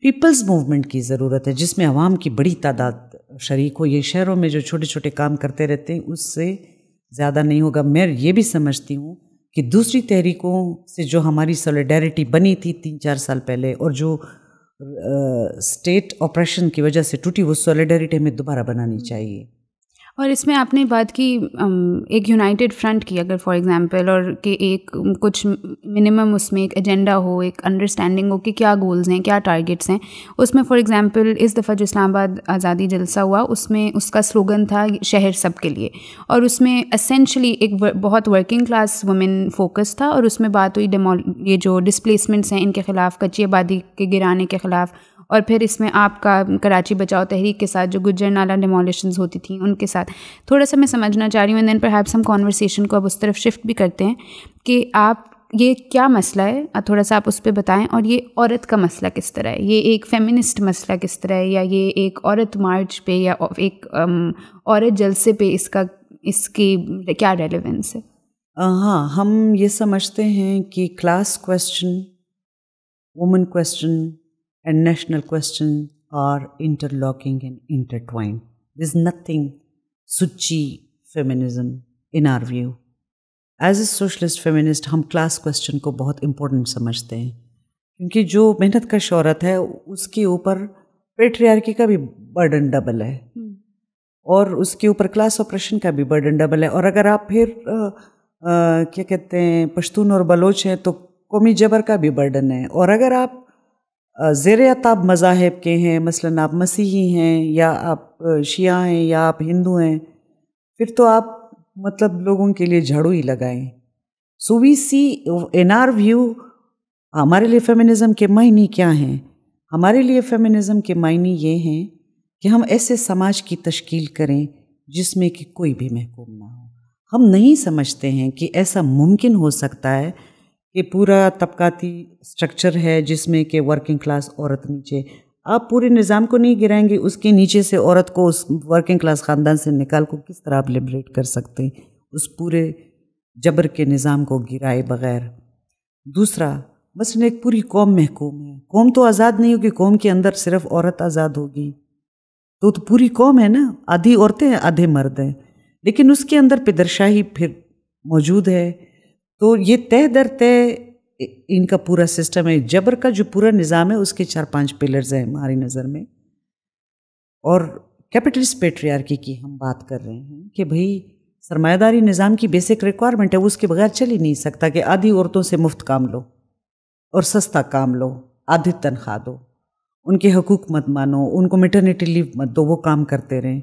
[SPEAKER 2] पीपल्स मूवमेंट की ज़रूरत है जिसमें आवाम की बड़ी तादाद शरीक हो ये शहरों में जो छोटे छोटे काम करते रहते हैं उससे ज़्यादा नहीं होगा मैं ये भी समझती हूँ कि दूसरी तहरीकों से जो हमारी सोलिडरिटी बनी थी तीन चार साल पहले और जो स्टेट ऑपरेशन की वजह से टूटी वो सोलिडरिटी हमें दोबारा बनानी चाहिए
[SPEAKER 1] और इसमें आपने बात की एक यूनाइटेड फ्रंट की अगर फॉर एग्जांपल और कि एक कुछ मिनिमम उसमें एक एजेंडा हो एक अंडरस्टैंडिंग हो कि क्या गोल्स हैं क्या टारगेट्स हैं उसमें फॉर एग्जांपल इस दफ़ा जो इस्लामाबाद आज़ादी जलसा हुआ उसमें उसका स्लोगन था शहर सब के लिए और उसमें असेंशली एक वर, बहुत वर्किंग क्लास वुमेन फोकस था और उसमें बात हुई डेमो ये जो डिसप्लेसमेंट्स हैं इनके ख़िलाफ़ कच्ची आबादी के गिराने के ख़िलाफ़ और फिर इसमें आपका कराची बचाओ तहरीक के साथ जो गुजर नाला डिमोलिशन होती थी उनके साथ थोड़ा सा मैं समझना चाह रही हूँ एंड देन परहैप्स हम कॉन्वर्सेशन को अब उस तरफ शिफ्ट भी करते हैं कि आप ये क्या मसला है थोड़ा सा आप उस पर बताएं और ये औरत का मसला किस तरह है ये एक फेमिनिस्ट मसला किस तरह है या ये एक औरत मार्च पे या एक औरत जलसे पे इसका इसकी क्या रेलेवेंस है
[SPEAKER 2] हाँ हम ये समझते हैं कि class question woman question and national questions are interlocking and intertwined. There's nothing Suchi feminism in our view. As a socialist feminist हम क्लास क्वेश्चन को बहुत इम्पोर्टेंट समझते हैं क्योंकि जो मेहनत का शौरत है उसके ऊपर पेट्रियार्की का भी बर्डन डबल है और उसके ऊपर क्लास ऑपरेशन का भी बर्डन डबल है और अगर आप फिर आ, आ, क्या कहते हैं पश्तून और बलोच हैं तो कौमी जबर का भी बर्डन है और अगर आप ज़ेर आताब मज़ाहब के हैं मसलन आप मसीही हैं या आप शिया हैं या आप हिंदू हैं फिर तो आप मतलब लोगों के लिए झाड़ू ही लगाएं so we see in our view हमारे लिए फेमिनिज़म के मायने क्या हैं हमारे लिए फेमिनिज़म के मायने ये हैं कि हम ऐसे समाज की तश्कील करें जिसमें कि कोई भी महकूम ना हो हम नहीं समझते हैं कि ऐसा मुमकिन हो सकता है ये पूरा तबकाती स्ट्रक्चर है जिसमें कि वर्किंग क्लास औरत नीचे आप पूरे निज़ाम को नहीं गिराएंगे उसके नीचे से औरत को उस वर्किंग क्लास ख़ानदान से निकाल को किस तरह आप लिबरेट कर सकते हैं उस पूरे जबर के निज़ाम को गिराए बगैर दूसरा बस एक पूरी कौम महकूम है कौम तो आज़ाद नहीं होगी कौम के अंदर सिर्फ औरत आज़ाद होगी तो, तो पूरी कौम है ना आधी औरतें हैं आधे मर्द हैं लेकिन उसके अंदर पिदरशाही फिर मौजूद है तो ये तय दर तय इनका पूरा सिस्टम है जबर का जो पूरा निज़ाम है उसके चार पांच पिलर्स हैं हमारी नज़र में और कैपिटलिस्ट पेट्रियार्की की हम बात कर रहे हैं कि भाई सरमायादारी निज़ाम की बेसिक रिक्वायरमेंट है वो उसके बगैर चल ही नहीं सकता कि आधी औरतों से मुफ्त काम लो और सस्ता काम लो आधी तनख्वाह दो उनके हकूक मत मानो उनको मेटर्निटी लीव मत दो वो काम करते रहें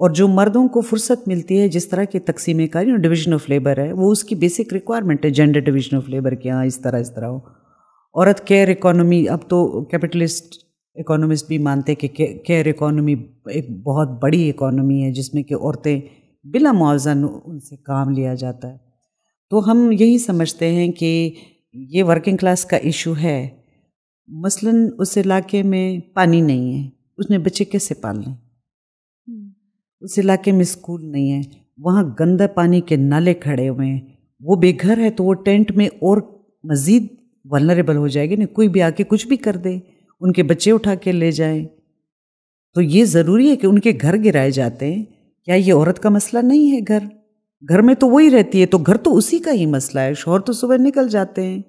[SPEAKER 2] और जो मर्दों को फुर्सत मिलती है जिस तरह की तकसीम कार डिवीजन ऑफ लेबर है वो उसकी बेसिक रिक्वायरमेंट है जेंडर डिवीजन ऑफ लेबर कि हाँ इस तरह इस तरह हो औरत केयर इकोनॉमी अब तो कैपिटलिस्ट इकोनॉमिस्ट भी मानते हैं कि केयर इकोनॉमी एक बहुत बड़ी इकोनॉमी है जिसमें कि औरतें बिला मुआवजा उनसे काम लिया जाता है तो हम यही समझते हैं कि ये वर्किंग क्लास का इशू है मसलन उस इलाके में पानी नहीं है उसने बच्चे कैसे पालने उस इलाके में स्कूल नहीं है वहाँ गंदा पानी के नाले खड़े हुए हैं वो बेघर है तो वो टेंट में और मज़ीद वलनरेबल हो जाएगी ना कोई भी आके कुछ भी कर दे उनके बच्चे उठा के ले जाए तो ये ज़रूरी है कि उनके घर गिराए जाते हैं क्या ये औरत का मसला नहीं है घर घर में तो वही रहती है तो घर तो उसी का ही मसला है शोहर तो सुबह निकल जाते हैं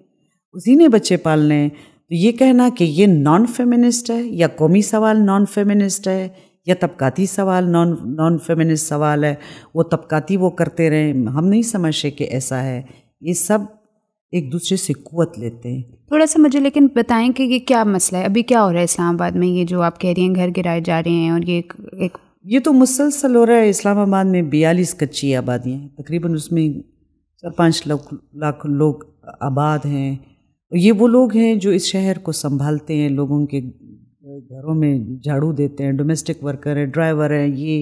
[SPEAKER 2] उसी ने बच्चे पालने हैं तो ये कहना कि ये नॉन फेमिनिस्ट है या कौमी सवाल नॉन फेमिनिस्ट है या तबकाती सवाल नॉन नॉन फेमिनिस्ट सवाल है वो तबकाती वो करते रहे हम नहीं समझते कि ऐसा है ये सब एक दूसरे से कुत लेते हैं
[SPEAKER 1] थोड़ा सा मुझे लेकिन बताएं कि ये क्या मसला है अभी क्या हो रहा है इस्लामाबाद में ये जो आप कह रही हैं घर गिराए जा रहे हैं और ये एक, एक
[SPEAKER 2] ये तो मुसलसल हो रहा है इस्लामाबाद में बयालीस कच्ची आबादियाँ हैं तकरीबन उसमें चार पाँच लाख लाख लोग आबाद हैं ये वो लोग हैं जो इस शहर को संभालते हैं लोगों के घरों में झाड़ू देते हैं डोमेस्टिक वर्कर हैं ड्राइवर हैं ये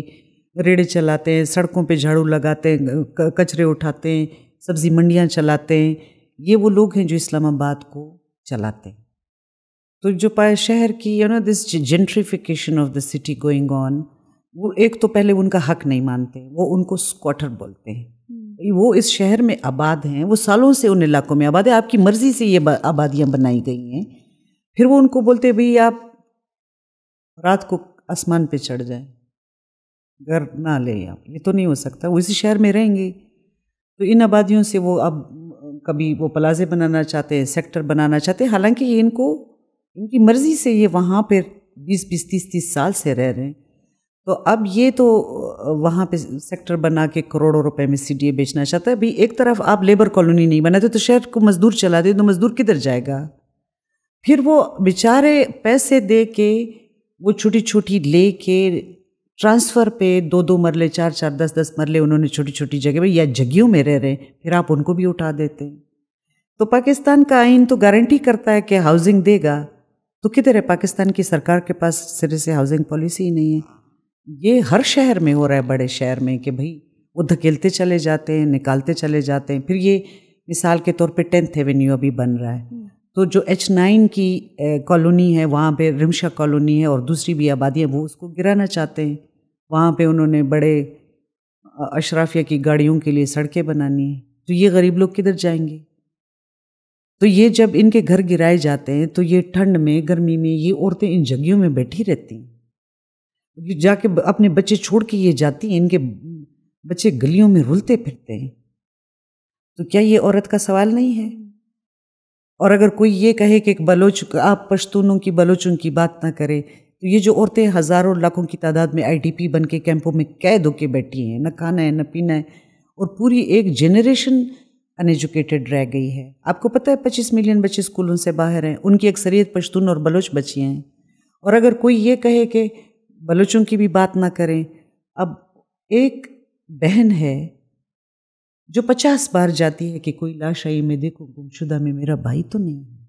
[SPEAKER 2] रेड़े चलाते हैं सड़कों पे झाड़ू लगाते हैं कचरे उठाते हैं सब्ज़ी मंडियाँ चलाते हैं ये वो लोग हैं जो इस्लामाबाद को चलाते हैं तो जो पाए शहर की you know this gentrification of the city going on वो एक तो पहले उनका हक नहीं मानते वो उनको स्क्वाटर बोलते हैं हम्म। वो इस शहर में आबाद हैं वो सालों से उन इलाकों में आबाद है आपकी मर्ज़ी से ये आबादियाँ बनाई गई हैं फिर वो उनको बोलते भाई आप रात को आसमान पे चढ़ जाए घर ना ले आप ये तो नहीं हो सकता वो इसी शहर में रहेंगे तो इन आबादियों से वो अब कभी वो प्लाजे बनाना चाहते हैं सेक्टर बनाना चाहते हैं हालांकि ये इनको इनकी मर्ज़ी से ये वहाँ पर बीस बीस तीस तीस साल से रह रहे हैं तो अब ये तो वहाँ पे सेक्टर बना के करोड़ों रुपए में सी बेचना चाहता है भाई एक तरफ आप लेबर कॉलोनी नहीं बनाते तो शहर को मज़दूर चला दे तो मज़दूर किधर जाएगा फिर वो बेचारे पैसे दे के वो छोटी छोटी ले के ट्रांसफ़र पे दो दो मरले चार चार दस दस मरले उन्होंने छोटी छोटी जगह पर या जगियों में रह रहे फिर आप उनको भी उठा देते हैं तो पाकिस्तान का आइन तो गारंटी करता है कि हाउसिंग देगा तो किधर है पाकिस्तान की सरकार के पास सिरे से हाउसिंग पॉलिसी ही नहीं है ये हर शहर में हो रहा है बड़े शहर में कि भाई वो धकेलते चले जाते हैं निकालते चले जाते हैं फिर ये मिसाल के तौर पे टेंथ एवेन्यू अभी बन रहा है तो जो एच नाइन की कॉलोनी है वहाँ पे रिमशा कॉलोनी है और दूसरी भी आबादी है वो उसको गिराना चाहते हैं वहाँ पे उन्होंने बड़े अशराफिया की गाड़ियों के लिए सड़कें बनानी है तो ये गरीब लोग किधर जाएंगे तो ये जब इनके घर गिराए जाते हैं तो ये ठंड में गर्मी में ये औरतें इन जगहों में बैठी रहती हैं जाके अपने बच्चे छोड़ के ये जाती हैं इनके बच्चे गलियों में रुलते फिरते हैं तो क्या ये औरत का सवाल नहीं है और अगर कोई ये कहे कि बलोच आप पश्तूनों की बलोचों की बात ना करें तो ये जो औरतें हज़ारों लाखों की तादाद में पी बन के कैंपों में कैद होके बैठी हैं न खाना है न पीना है और पूरी एक जनरेशन अनएजुकेटेड रह गई है आपको पता है पच्चीस मिलियन बच्चे स्कूलों से बाहर हैं उनकी अक्सरियत पश्तून और बलोच बच्चियाँ हैं और अगर कोई ये कहे कि बलोचों की भी बात ना करें अब एक बहन है जो पचास बार जाती है कि कोई लाशाई में देखो गुमशुदा में मेरा भाई तो नहीं है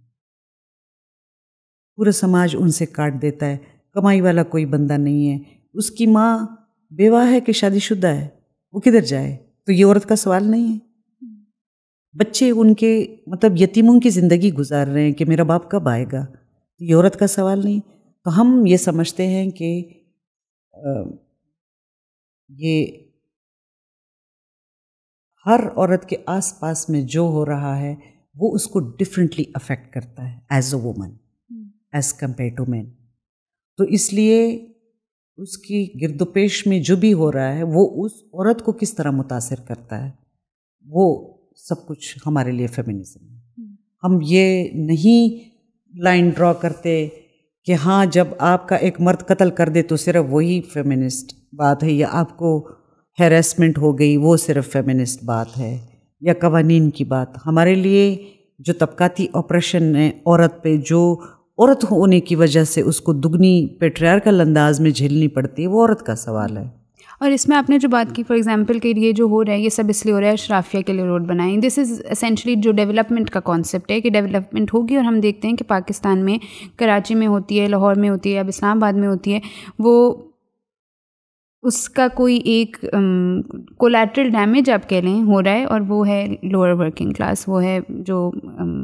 [SPEAKER 2] पूरा समाज उनसे काट देता है कमाई वाला कोई बंदा नहीं है उसकी माँ बेवा है कि शादीशुदा है वो किधर जाए तो ये औरत का सवाल नहीं है बच्चे उनके मतलब यतीमों की ज़िंदगी गुजार रहे हैं कि मेरा बाप कब आएगा तो ये औरत का सवाल नहीं तो हम ये समझते हैं कि ये हर औरत के आसपास में जो हो रहा है वो उसको डिफरेंटली अफेक्ट करता है as a woman as compare to man तो इसलिए उसकी गिरदोपेश में जो भी हो रहा है वो उस औरत को किस तरह मुतासर करता है वो सब कुछ हमारे लिए फेमिनिज्म है हम्म। हम ये नहीं लाइन ड्रॉ करते कि हाँ जब आपका एक मर्द कत्ल कर दे तो सिर्फ वही फेमिनिस्ट बात है या आपको हेरेसमेंट हो गई वो सिर्फ फेमिनिस्ट बात है या कवानीन की बात हमारे लिए जो तबकाती ऑपरेशन है औरत पे जो औरत होने की वजह से उसको दुगनी पेट्रियार्कल अंदाज में झेलनी पड़ती है वो औरत का सवाल है
[SPEAKER 1] और इसमें आपने जो बात की फॉर एग्जांपल के लिए जो हो रहा है ये सब इसलिए हो रहा है शराफिया के लिए रोड बनाए दिस इज़ असेंशली जो डेवलपमेंट का कॉन्सेप्ट है कि डेवलपमेंट होगी और हम देखते हैं कि पाकिस्तान में कराची में होती है लाहौर में होती है अब इस्लामाबाद में होती है वो उसका कोई एक कोलेट्रल डैमेज आप कह लें हो रहा है और वो है लोअर वर्किंग क्लास वो है जो um,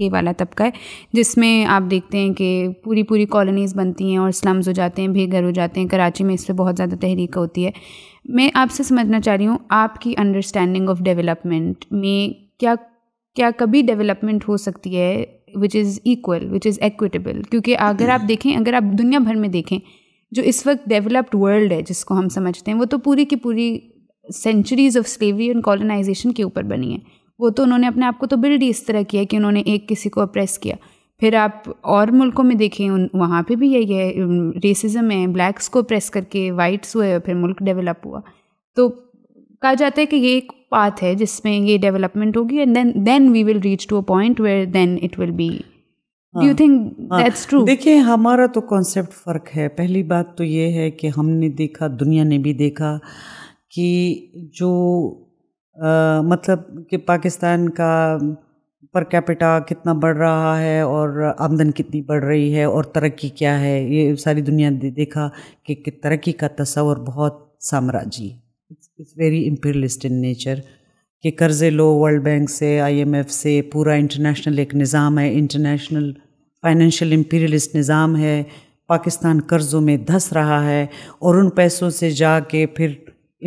[SPEAKER 1] ये वाला तबका है जिसमें आप देखते हैं कि पूरी पूरी कॉलोनीज़ बनती हैं और स्लम्स हो जाते हैं बेघर हो जाते हैं कराची में इस पर बहुत ज़्यादा तहरीक होती है मैं आपसे समझना चाह रही हूँ आपकी अंडरस्टैंडिंग ऑफ डेवलपमेंट में क्या क्या कभी डेवलपमेंट हो सकती है which is equal which is equitable क्योंकि अगर आप देखें अगर आप दुनिया भर में देखें जो इस वक्त डेवलप्ड वर्ल्ड है जिसको हम समझते हैं वो तो पूरी की पूरी centuries of slavery and colonisation के ऊपर बनी है वो तो उन्होंने अपने आप को तो बिल्ड ही इस तरह किया कि उन्होंने एक किसी को अप्रेस किया फिर आप और मुल्कों में देखें उन वहाँ पर भी यही है रेसिज्म है ब्लैक्स को प्रेस करके वाइट्स हुए फिर मुल्क डेवलप हुआ तो कहा जाता है कि ये एक पाथ है जिसमें ये डेवलपमेंट होगी and then then we will reach to a point where then it will be
[SPEAKER 2] do you think that's true देखिए हमारा तो कॉन्सेप्ट फ़र्क है पहली बात तो ये है कि हमने देखा दुनिया ने भी देखा कि जो आ, मतलब कि पाकिस्तान का पर कैपिटा कितना बढ़ रहा है और आमदन कितनी बढ़ रही है और तरक्की क्या है ये सारी दुनिया ने देखा कि, कि तरक्की का तस्वर बहुत साम्राज्य it's very imperialist in nature कि कर्ज़े लो वर्ल्ड बैंक से आईएमएफ से पूरा इंटरनेशनल एक निज़ाम है इंटरनेशनल फाइनेंशियल इम्पीरियलिस्ट निज़ाम है पाकिस्तान कर्ज़ों में धस रहा है और उन पैसों से जा के फिर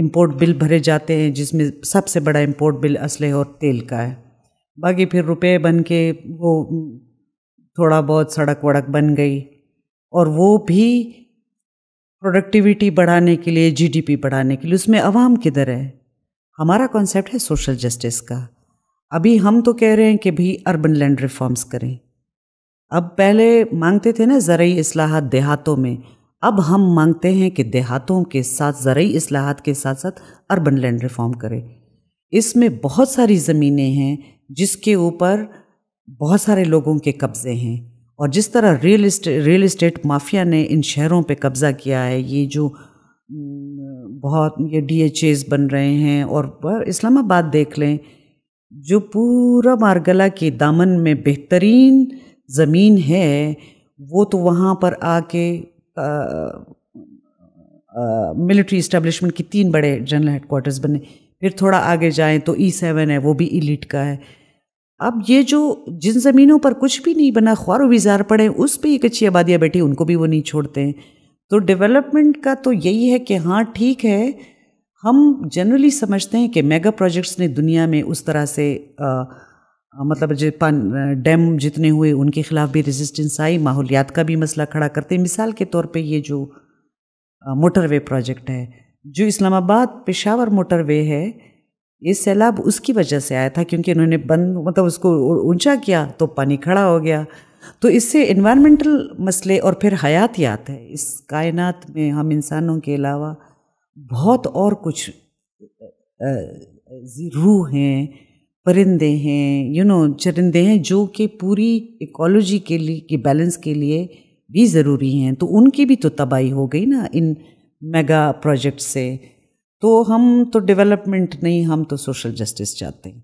[SPEAKER 2] इम्पोर्ट बिल भरे जाते हैं जिसमें सबसे बड़ा इम्पोर्ट बिल असले और तेल का है बाकी फिर रुपये बन के वो थोड़ा बहुत सड़क वड़क बन गई और वो भी प्रोडक्टिविटी बढ़ाने के लिए जीडीपी बढ़ाने के लिए उसमें आवाम किधर है हमारा कॉन्सेप्ट है सोशल जस्टिस का अभी हम तो कह रहे हैं कि भाई अर्बन लैंड रिफॉर्म्स करें अब पहले मांगते थे ना ज़रूरी असलाहत देहातों में अब हम मांगते हैं कि देहातों के साथ ज़रूरी असलाहत के साथ साथ अर्बन लैंड रिफॉर्म करें इसमें बहुत सारी ज़मीनें हैं जिसके ऊपर बहुत सारे लोगों के कब्ज़े हैं और जिस तरह रियल इस्टे रियल इस्टेट माफिया ने इन शहरों पे कब्ज़ा किया है ये जो बहुत ये डी एच बन रहे हैं और इस्लामाबाद देख लें जो पूरा मारगला के दामन में बेहतरीन ज़मीन है वो तो वहाँ पर आके मिलिट्री इस्टेब्लिशमेंट की तीन बड़े जनरल हेडकोार्टर्स बने फिर थोड़ा आगे जाएं तो ई e सेवन है वो भी इलीट का है अब ये जो जिन ज़मीनों पर कुछ भी नहीं बना ख्वार विजार पड़े उस पर एक अच्छी आबादियाँ बैठी उनको भी वो नहीं छोड़ते हैं तो डेवलपमेंट का तो यही है कि हाँ ठीक है हम जनरली समझते हैं कि मेगा प्रोजेक्ट्स ने दुनिया में उस तरह से आ, मतलब जो डैम जितने हुए उनके ख़िलाफ़ भी रेजिस्टेंस आई माहौलियात का भी मसला खड़ा करते मिसाल के तौर पे ये जो मोटरवे प्रोजेक्ट है जो इस्लामाबाद पेशावर मोटरवे है ये सैलाब उसकी वजह से आया था क्योंकि उन्होंने बंद मतलब उसको ऊँचा किया तो पानी खड़ा हो गया तो इससे इन्वामेंटल मसले और फिर हयातियात है इस कायनात में हम इंसानों के अलावा बहुत और कुछ रूह हैं परिंदे हैं यू नो चरिंदे हैं जो कि पूरी इकोलॉजी के लिए के बैलेंस के लिए भी ज़रूरी हैं तो उनकी भी तो तबाही हो गई ना इन मेगा प्रोजेक्ट से तो हम तो डेवलपमेंट नहीं हम तो सोशल जस्टिस चाहते हैं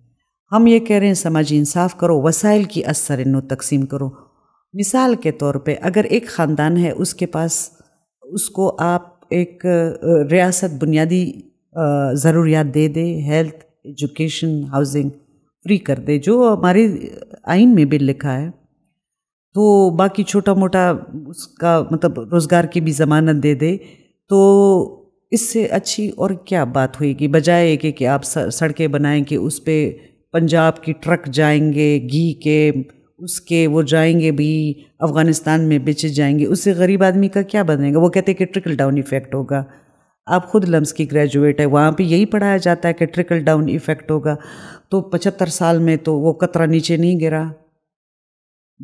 [SPEAKER 2] हम ये कह रहे हैं समाजी इंसाफ करो वसाइल की असर इन तकसीम करो मिसाल के तौर पे अगर एक ख़ानदान है उसके पास उसको आप एक रियासत बुनियादी ज़रूरियात दे दे हेल्थ एजुकेशन हाउसिंग फ्री कर दे जो हमारे आइन में भी लिखा है तो बाकी छोटा मोटा उसका मतलब रोज़गार की भी ज़मानत दे दे तो इससे अच्छी और क्या बात होएगी बजाय कि, कि आप सड़कें बनाएं कि उस पर पंजाब की ट्रक जाएंगे घी के उसके वो जाएंगे भी अफ़गानिस्तान में बेचे जाएंगे उससे गरीब आदमी का क्या बनेगा वो कहते हैं कि ट्रिकल डाउन इफ़ेक्ट होगा आप खुद लम्स की ग्रेजुएट है वहाँ पे यही पढ़ाया जाता है कि ट्रिकल डाउन इफ़ेक्ट होगा तो पचहत्तर साल में तो वो कतरा नीचे नहीं गिरा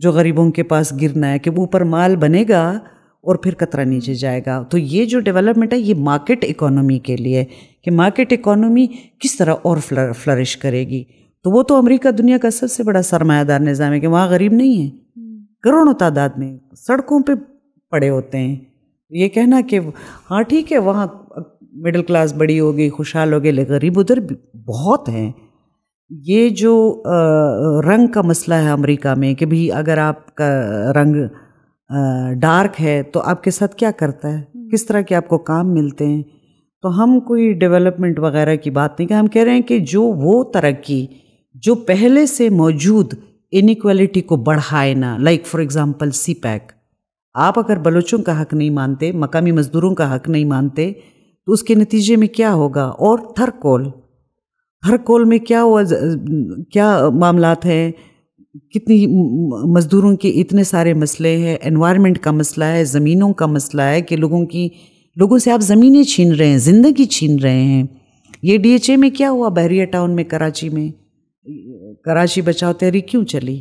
[SPEAKER 2] जो गरीबों के पास गिरना है कि वो ऊपर माल बनेगा और फिर कतरा नीचे जाएगा तो ये जो डेवलपमेंट है ये मार्केट इकोनॉमी के लिए कि मार्केट इकोनॉमी किस तरह और फ्लर, फ्लरिश करेगी तो वो तो अमेरिका दुनिया का सबसे बड़ा सरमायादार निज़ाम है कि वहाँ गरीब नहीं है करोड़ों तादाद में सड़कों पे पड़े होते हैं ये कहना कि हाँ ठीक है वहाँ मिडिल क्लास बड़ी होगी खुशहाल हो गए गरीब उधर बहुत हैं ये जो रंग का मसला है अमेरिका में कि भाई अगर आपका रंग डार्क है तो आपके साथ क्या करता है हम्म। किस तरह के आपको काम मिलते हैं तो हम कोई डेवलपमेंट वगैरह की बात नहीं कि हम कह रहे हैं कि जो वो तरक्की जो पहले से मौजूद इनिक्वालिटी को बढ़ाए ना like for example CPEC आप अगर बलोचों का हक नहीं मानते मकामी मज़दूरों का हक नहीं मानते तो उसके नतीजे में क्या होगा और थरकोल थरकोल में क्या हुआ क्या मामला हैं कितनी मज़दूरों के इतने सारे मसले हैं एनवायरनमेंट का मसला है ज़मीनों का मसला है कि लोगों की लोगों से आप ज़मीनें छीन रहे हैं ज़िंदगी छीन रहे हैं ये डीएचए में क्या हुआ बहरिया टाउन में कराची में कराची बचाओ तेरी क्यों चली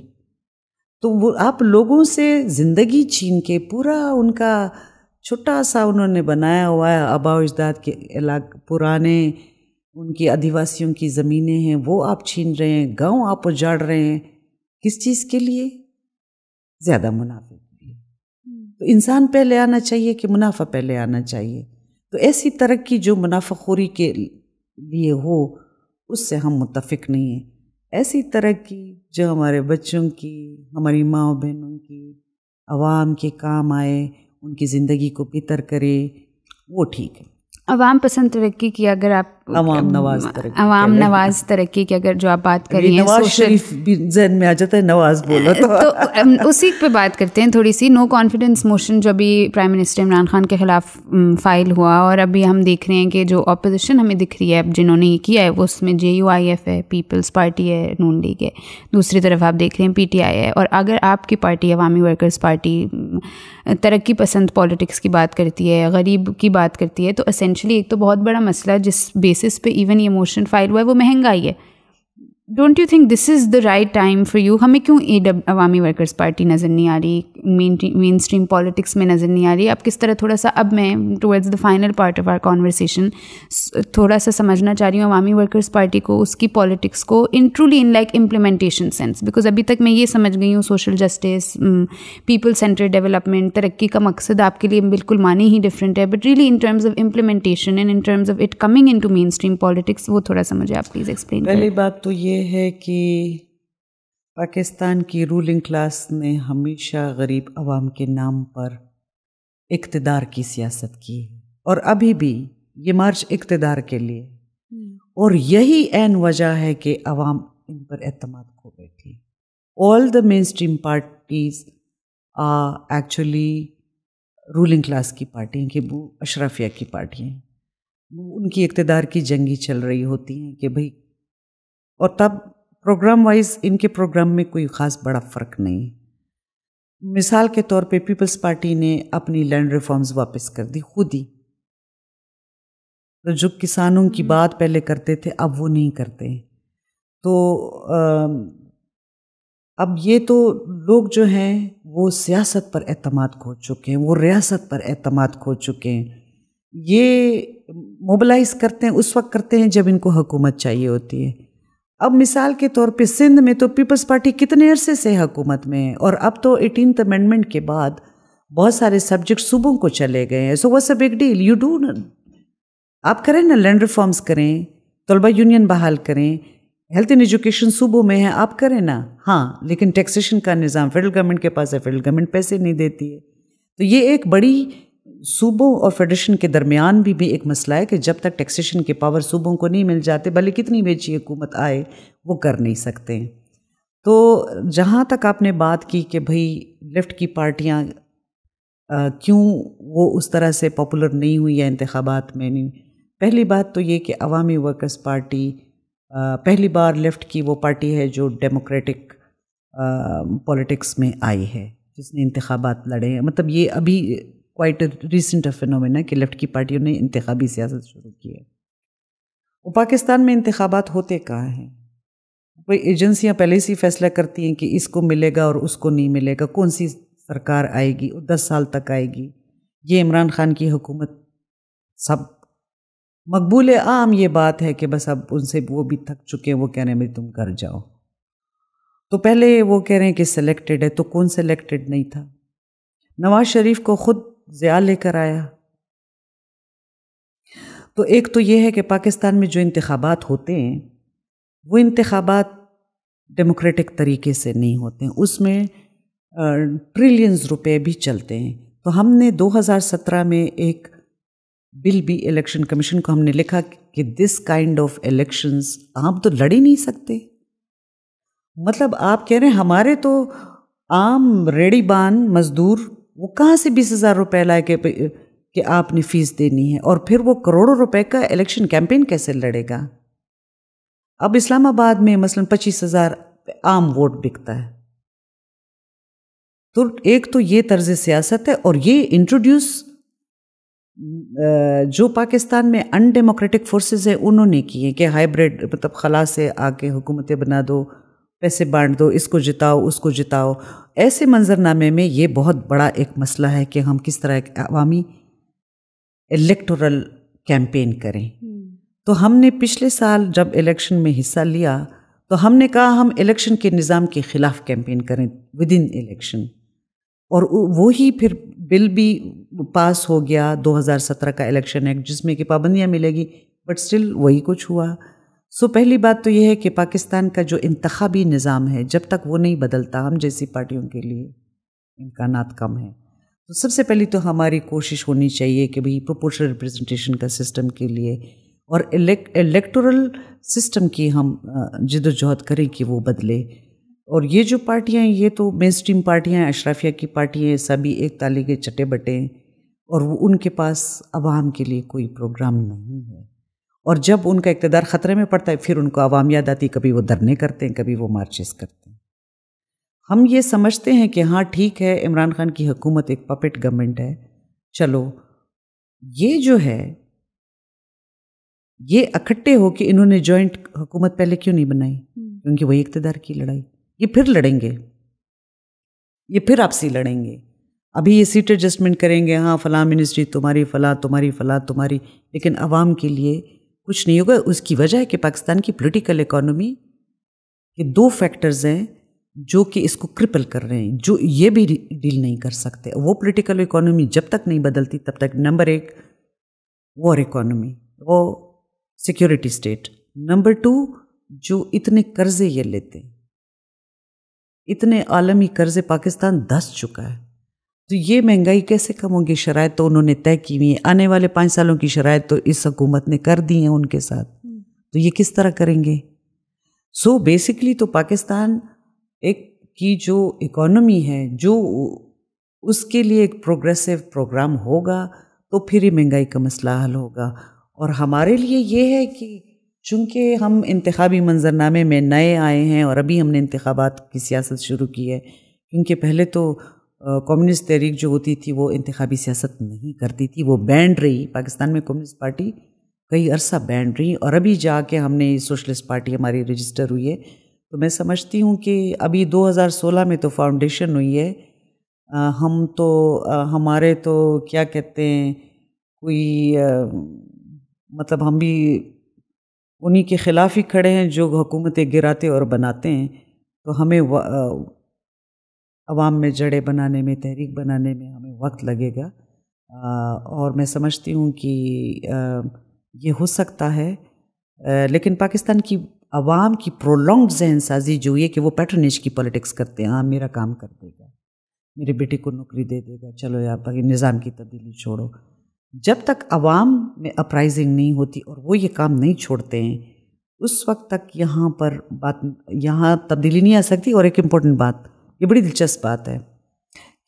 [SPEAKER 2] तो वो आप लोगों से ज़िंदगी छीन के पूरा उनका छोटा सा उन्होंने बनाया हुआ है आबा अजदाद के इलाक पुराने उनकी आदिवासियों की ज़मीनें हैं वो आप छीन रहे हैं गांव आप उजाड़ रहे हैं किस चीज़ के लिए ज़्यादा मुनाफे के लिए तो इंसान पहले आना चाहिए कि मुनाफा पहले आना चाहिए तो ऐसी तरक्की जो मुनाफाखोरी के लिए हो उससे हम मुतफिक नहीं हैं ऐसी तरक्की जो हमारे बच्चों की हमारी माओ बहनों की आवाम के काम आए उनकी ज़िंदगी को बेहतर करे वो ठीक है
[SPEAKER 1] अवाम पसंद तरक्की की अगर आप
[SPEAKER 2] अवाम नवाज तरक्की अवाम
[SPEAKER 1] नवाज तरक्की की अगर जो आप बात कर रही हैं नवाज शरीफ
[SPEAKER 2] भी जहन में आ जाता है नवाज बोलो तो,
[SPEAKER 1] तो उसी पे बात करते हैं थोड़ी सी नो कॉन्फिडेंस मोशन जो अभी प्राइम मिनिस्टर इमरान खान के खिलाफ फाइल हुआ और अभी हम देख रहे हैं कि जो अपोजिशन हमें दिख रही है अब जिन्होंने ये किया है वो उसमें जे यू आई एफ है पीपल्स पार्टी है नून लीग है दूसरी तरफ आप देख रहे हैं पी टी आई है और अगर आपकी पार्टी अवामी वर्कर्स पार्टी तरक्की पसंद पॉलिटिक्स की बात करती है गरीब की बात करती है तो असेंशली एक तो बहुत बड़ा मसला जिस बेसिस पे इवन ये मोशन फाइल हुआ है वो महंगाई है don't you think this is the right time for you हमें क्यों ए अवामी वर्कर्स पार्टी नज़र नहीं आ रही मेन स्ट्रीम पॉलिटिक्स में नज़र नहीं आ रही अब किस तरह थोड़ा सा अब मैं towards the final part of our conversation थोड़ा सा समझना चाह रही हूँ अवामी वर्कर्स पार्टी को उसकी पॉलिटिक्स को in truly in like implementation sense because अभी तक मैं ये समझ गई हूँ social justice people centre development तरक्की का मकसद आपके लिए बिल्कुल माने ही डिफरेंट है but really in terms of implementation and in terms of it coming in to mainstream politics वो थोड़ा सा मुझे आप प्लीज़ एक्सप्लेन पहली
[SPEAKER 2] बात तो ये ये है कि पाकिस्तान की रूलिंग क्लास ने हमेशा गरीब आवाम के नाम पर इकतदार की सियासत की और अभी भी ये मार्च इकतदार के लिए हम्म। और यही एन वजह है कि आवाम इन पर अहतमाद खो बैठी all the mainstream parties ah actually ruling class की पार्टी की अशरफिया की पार्टी उनकी इकतदार की जंगी चल रही होती हैं कि भाई और तब प्रोग्राम वाइज इनके प्रोग्राम में कोई ख़ास बड़ा फ़र्क नहीं मिसाल के तौर पे पीपल्स पार्टी ने अपनी लैंड रिफॉर्म्स वापस कर दी खुद ही तो जो किसानों की बात पहले करते थे अब वो नहीं करते तो अब ये तो लोग जो हैं वो सियासत पर अहतम खो चुके हैं वो रियासत पर अहतम खो चुके हैं ये मोबलाइज़ करते हैं उस वक्त करते हैं जब इनको हुकूमत चाहिए होती है अब मिसाल के तौर पे सिंध में तो पीपल्स पार्टी कितने अरसे से हुकूमत में है और अब तो एटीन अमेंडमेंट के बाद बहुत सारे सब्जेक्ट सूबों को चले गए हैं so what's a big deal you do आप करें ना लैंड रिफॉर्म्स करें तलबा यूनियन बहाल करें हेल्थ एंड एजुकेशन सूबों में है आप करें ना हाँ लेकिन टैक्सेशन का निज़ाम फेडरल गवर्नमेंट के पास है फेडरल गवर्नमेंट पैसे नहीं देती है तो ये एक बड़ी सूबों और फेडरेशन के दरमियान भी भी एक मसला है कि जब तक टैक्सेशन के पावर सूबों को नहीं मिल जाते भले कितनी भी अच्छी हुकूमत आए वो कर नहीं सकते तो जहाँ तक आपने बात की कि भाई लेफ्ट की पार्टियाँ क्यों वो उस तरह से पॉपुलर नहीं हुई या इंतबात में नहीं पहली बात तो ये कि अवामी वर्कर्स पार्टी पहली बार लेफ़्ट की वो पार्टी है जो डेमोक्रेटिक पॉलिटिक्स में आई है जिसने इंतबात लड़े हैं मतलब ये अभी क्वाइट रिसेंट है कि लेफ्ट की पार्टियों ने इंतबी सियासत शुरू की है वो पाकिस्तान में इंतबात होते कहाँ हैं कोई एजेंसियाँ पहले से ही फैसला करती हैं कि इसको मिलेगा और उसको नहीं मिलेगा कौन सी सरकार आएगी और दस साल तक आएगी ये इमरान खान की हुकूमत सब मकबूल आम ये बात है कि बस अब उनसे वो भी थक चुके हैं वो कह रहे हैं भाई तुम कर जाओ तो पहले वो कह रहे हैं कि सिलेक्टेड है तो कौन सिलेक्टेड नहीं था नवाज शरीफ को ख़ुद ज़िया लेकर आया तो एक तो ये है कि पाकिस्तान में जो इंतबात होते हैं वो इंतबात डेमोक्रेटिक तरीके से नहीं होते हैं उसमें ट्रिलियंस रुपए भी चलते हैं तो हमने 2017 में एक बिल भी इलेक्शन कमीशन को हमने लिखा कि दिस काइंड ऑफ इलेक्शंस आप तो लड़ ही नहीं सकते मतलब आप कह रहे हैं हमारे तो आम रेड़ीबान मज़दूर वो कहाँ से बीस हज़ार रुपये लाए के कि आपने फीस देनी है और फिर वो करोड़ों रुपए का इलेक्शन कैंपेन कैसे लड़ेगा अब इस्लामाबाद में मसलन पच्चीस हज़ार आम वोट बिकता है तो एक तो ये तर्ज सियासत है और ये इंट्रोड्यूस जो पाकिस्तान में अनडेमोक्रेटिक फोर्सेस है उन्होंने किए कि हाइब्रिड मतलब खला से आके हुकूमतें बना दो पैसे बांट दो इसको जिताओ उसको जिताओ ऐसे मंजरनामे में ये बहुत बड़ा एक मसला है कि हम किस तरह एक अवामी इलेक्टोरल कैंपेन करें तो हमने पिछले साल जब इलेक्शन में हिस्सा लिया तो हमने कहा हम इलेक्शन के निज़ाम के ख़िलाफ़ कैंपेन करें विद इन इलेक्शन और वो ही फिर बिल भी पास हो गया 2017 का इलेक्शन एक्ट जिसमें कि पाबंदियाँ मिलेगी बट स्टिल वही कुछ हुआ सो पहली बात तो यह है कि पाकिस्तान का जो इंतबी निज़ाम है जब तक वो नहीं बदलता हम जैसी पार्टियों के लिए इम्कान कम हैं तो सबसे पहली तो हमारी कोशिश होनी चाहिए कि भाई प्रोपोर्शनल रिप्रेजेंटेशन का सिस्टम के लिए और इलेक्टोरल सिस्टम की हम जदोजहद करें कि वो बदले और ये जो पार्टियाँ ये तो मेन स्ट्रीम पार्टियाँ हैं अशराफिया की पार्टियाँ हैं सभी एक ताली के चटे बटे हैं और वो उनके पास आवाम के लिए कोई प्रोग्राम नहीं है और जब उनका इकतदार ख़तरे में पड़ता है फिर उनको आवाम याद आती कभी वो धरने करते हैं कभी वो मार्चेस करते हैं हम ये समझते हैं कि हाँ ठीक है इमरान खान की हुकूमत एक पपेट गवर्नमेंट है चलो ये जो है ये इकट्ठे हो कि इन्होंने जॉइंट हुकूमत पहले क्यों नहीं बनाई हम्म। क्योंकि वही इकतदार की लड़ाई ये फिर लड़ेंगे ये फिर आपसी लड़ेंगे अभी ये सीट एडजस्टमेंट करेंगे हाँ फलां मिनिस्ट्री तुम्हारी फलाँ तुम्हारी फलाँ तुम्हारी लेकिन आवाम के लिए कुछ नहीं होगा उसकी वजह है कि पाकिस्तान की पॉलिटिकल इकोनॉमी के दो फैक्टर्स हैं जो कि इसको क्रिपल कर रहे हैं जो ये भी डील नहीं कर सकते वो पॉलिटिकल इकोनॉमी जब तक नहीं बदलती तब तक नंबर एक वॉर इकोनॉमी वो सिक्योरिटी स्टेट नंबर टू जो इतने कर्जे ये लेते हैं इतने आलमी कर्जे पाकिस्तान धस चुका है तो ये महंगाई कैसे कम होगी शराय तो उन्होंने तय की हुई है आने वाले पाँच सालों की शराय तो इस हकूमत ने कर दी है उनके साथ हम्म। तो ये किस तरह करेंगे सो so बेसिकली तो पाकिस्तान एक की जो इकोनॉमी है जो उसके लिए एक प्रोग्रेसिव प्रोग्राम होगा तो फिर ही महंगाई का मसला हल होगा और हमारे लिए ये है कि चूँकि हम इंतबी मंजरनामे में नए आए हैं और अभी हमने इंतबात की सियासत शुरू की है क्योंकि पहले तो कम्युनिस्ट तहरीक जो होती थी वो इंतबी सियासत नहीं करती थी वो बैंड रही पाकिस्तान में कम्युनिस्ट पार्टी कई अरसा बैंड रही और अभी जाके हमने सोशलिस्ट पार्टी हमारी रजिस्टर हुई है तो मैं समझती हूँ कि अभी 2016 में तो फाउंडेशन हुई है आ, हम तो आ, हमारे तो क्या कहते हैं कोई आ, मतलब हम भी उन्हीं के ख़िलाफ़ ही खड़े हैं जो हुकूमतें गिराते और बनाते हैं तो हमें आवाम में जड़े बनाने में तहरीक बनाने में हमें वक्त लगेगा और मैं समझती हूँ कि ये हो सकता है लेकिन पाकिस्तान की आवाम की प्रोलॉन्ग जहन साजी जो ये कि वो पैटर्नेज की पॉलिटिक्स करते हैं हाँ मेरा काम कर देगा मेरे बेटे को नौकरी दे देगा चलो यार निज़ाम की तब्दीली छोड़ो जब तक आवाम में अपराइजिंग नहीं होती और वो ये काम नहीं छोड़ते हैं उस वक्त तक यहाँ पर बात यहाँ तब्दीली नहीं आ सकती और एक इम्पोर्टेंट बात ये बड़ी दिलचस्प बात है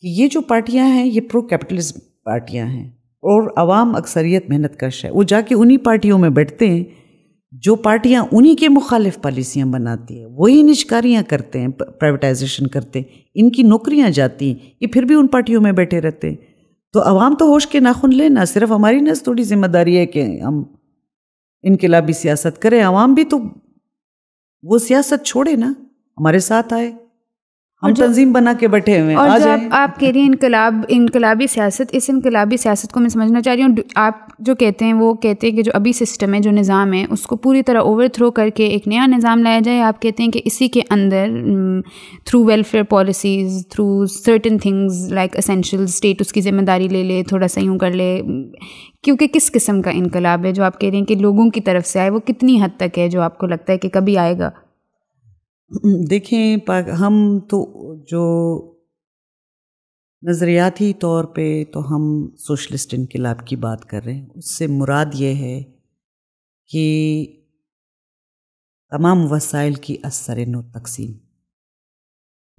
[SPEAKER 2] कि ये जो पार्टियां हैं ये प्रो कैपिटलिज्म पार्टियां हैं और आवाम अक्सरियत मेहनत कश है वो जाके उन्हीं पार्टियों में बैठते हैं जो पार्टियां उन्हीं के मुखालिफ पॉलिसियां बनाती हैं वही निष्कारियाँ करते हैं प्राइवेटाइजेशन करते हैं इनकी नौकरियां जाती हैं ये फिर भी उन पार्टियों में बैठे रहते हैं तो आवाम तो होश के नाखुन ना सिर्फ हमारी ना थोड़ी जिम्मेदारी है कि हम इनकलाबी सियासत करें आवाम भी तो वो सियासत छोड़े ना हमारे साथ आए हम तंजीम बना के बैठे हुए हैं और जो आप,
[SPEAKER 1] आप कह रही हैं इनकलाब इनकलाबी सियासत इस इनकलाबी सियासत को मैं समझना चाह रही हूँ आप जो कहते हैं वो कहते हैं कि जो अभी सिस्टम है जो निज़ाम है उसको पूरी तरह ओवर थ्रो करके एक नया निज़ाम लाया जाए आप कहते हैं कि इसी के अंदर through welfare policies through certain things like essential state उसकी ज़िम्मेदारी ले ले थोड़ा सा यूँ कर ले क्योंकि किस किस्म का इनकलाब है जो आप कह रही हैं कि लोगों की तरफ से आए वो कितनी हद तक है जो आपको लगता है कि कभी आएगा
[SPEAKER 2] देखें हम तो जो नज़रियाती तौर पे तो हम सोशलिस्ट इनकलाब की बात कर रहे हैं उससे मुराद ये है कि तमाम वसाइल की असर नो तकसीम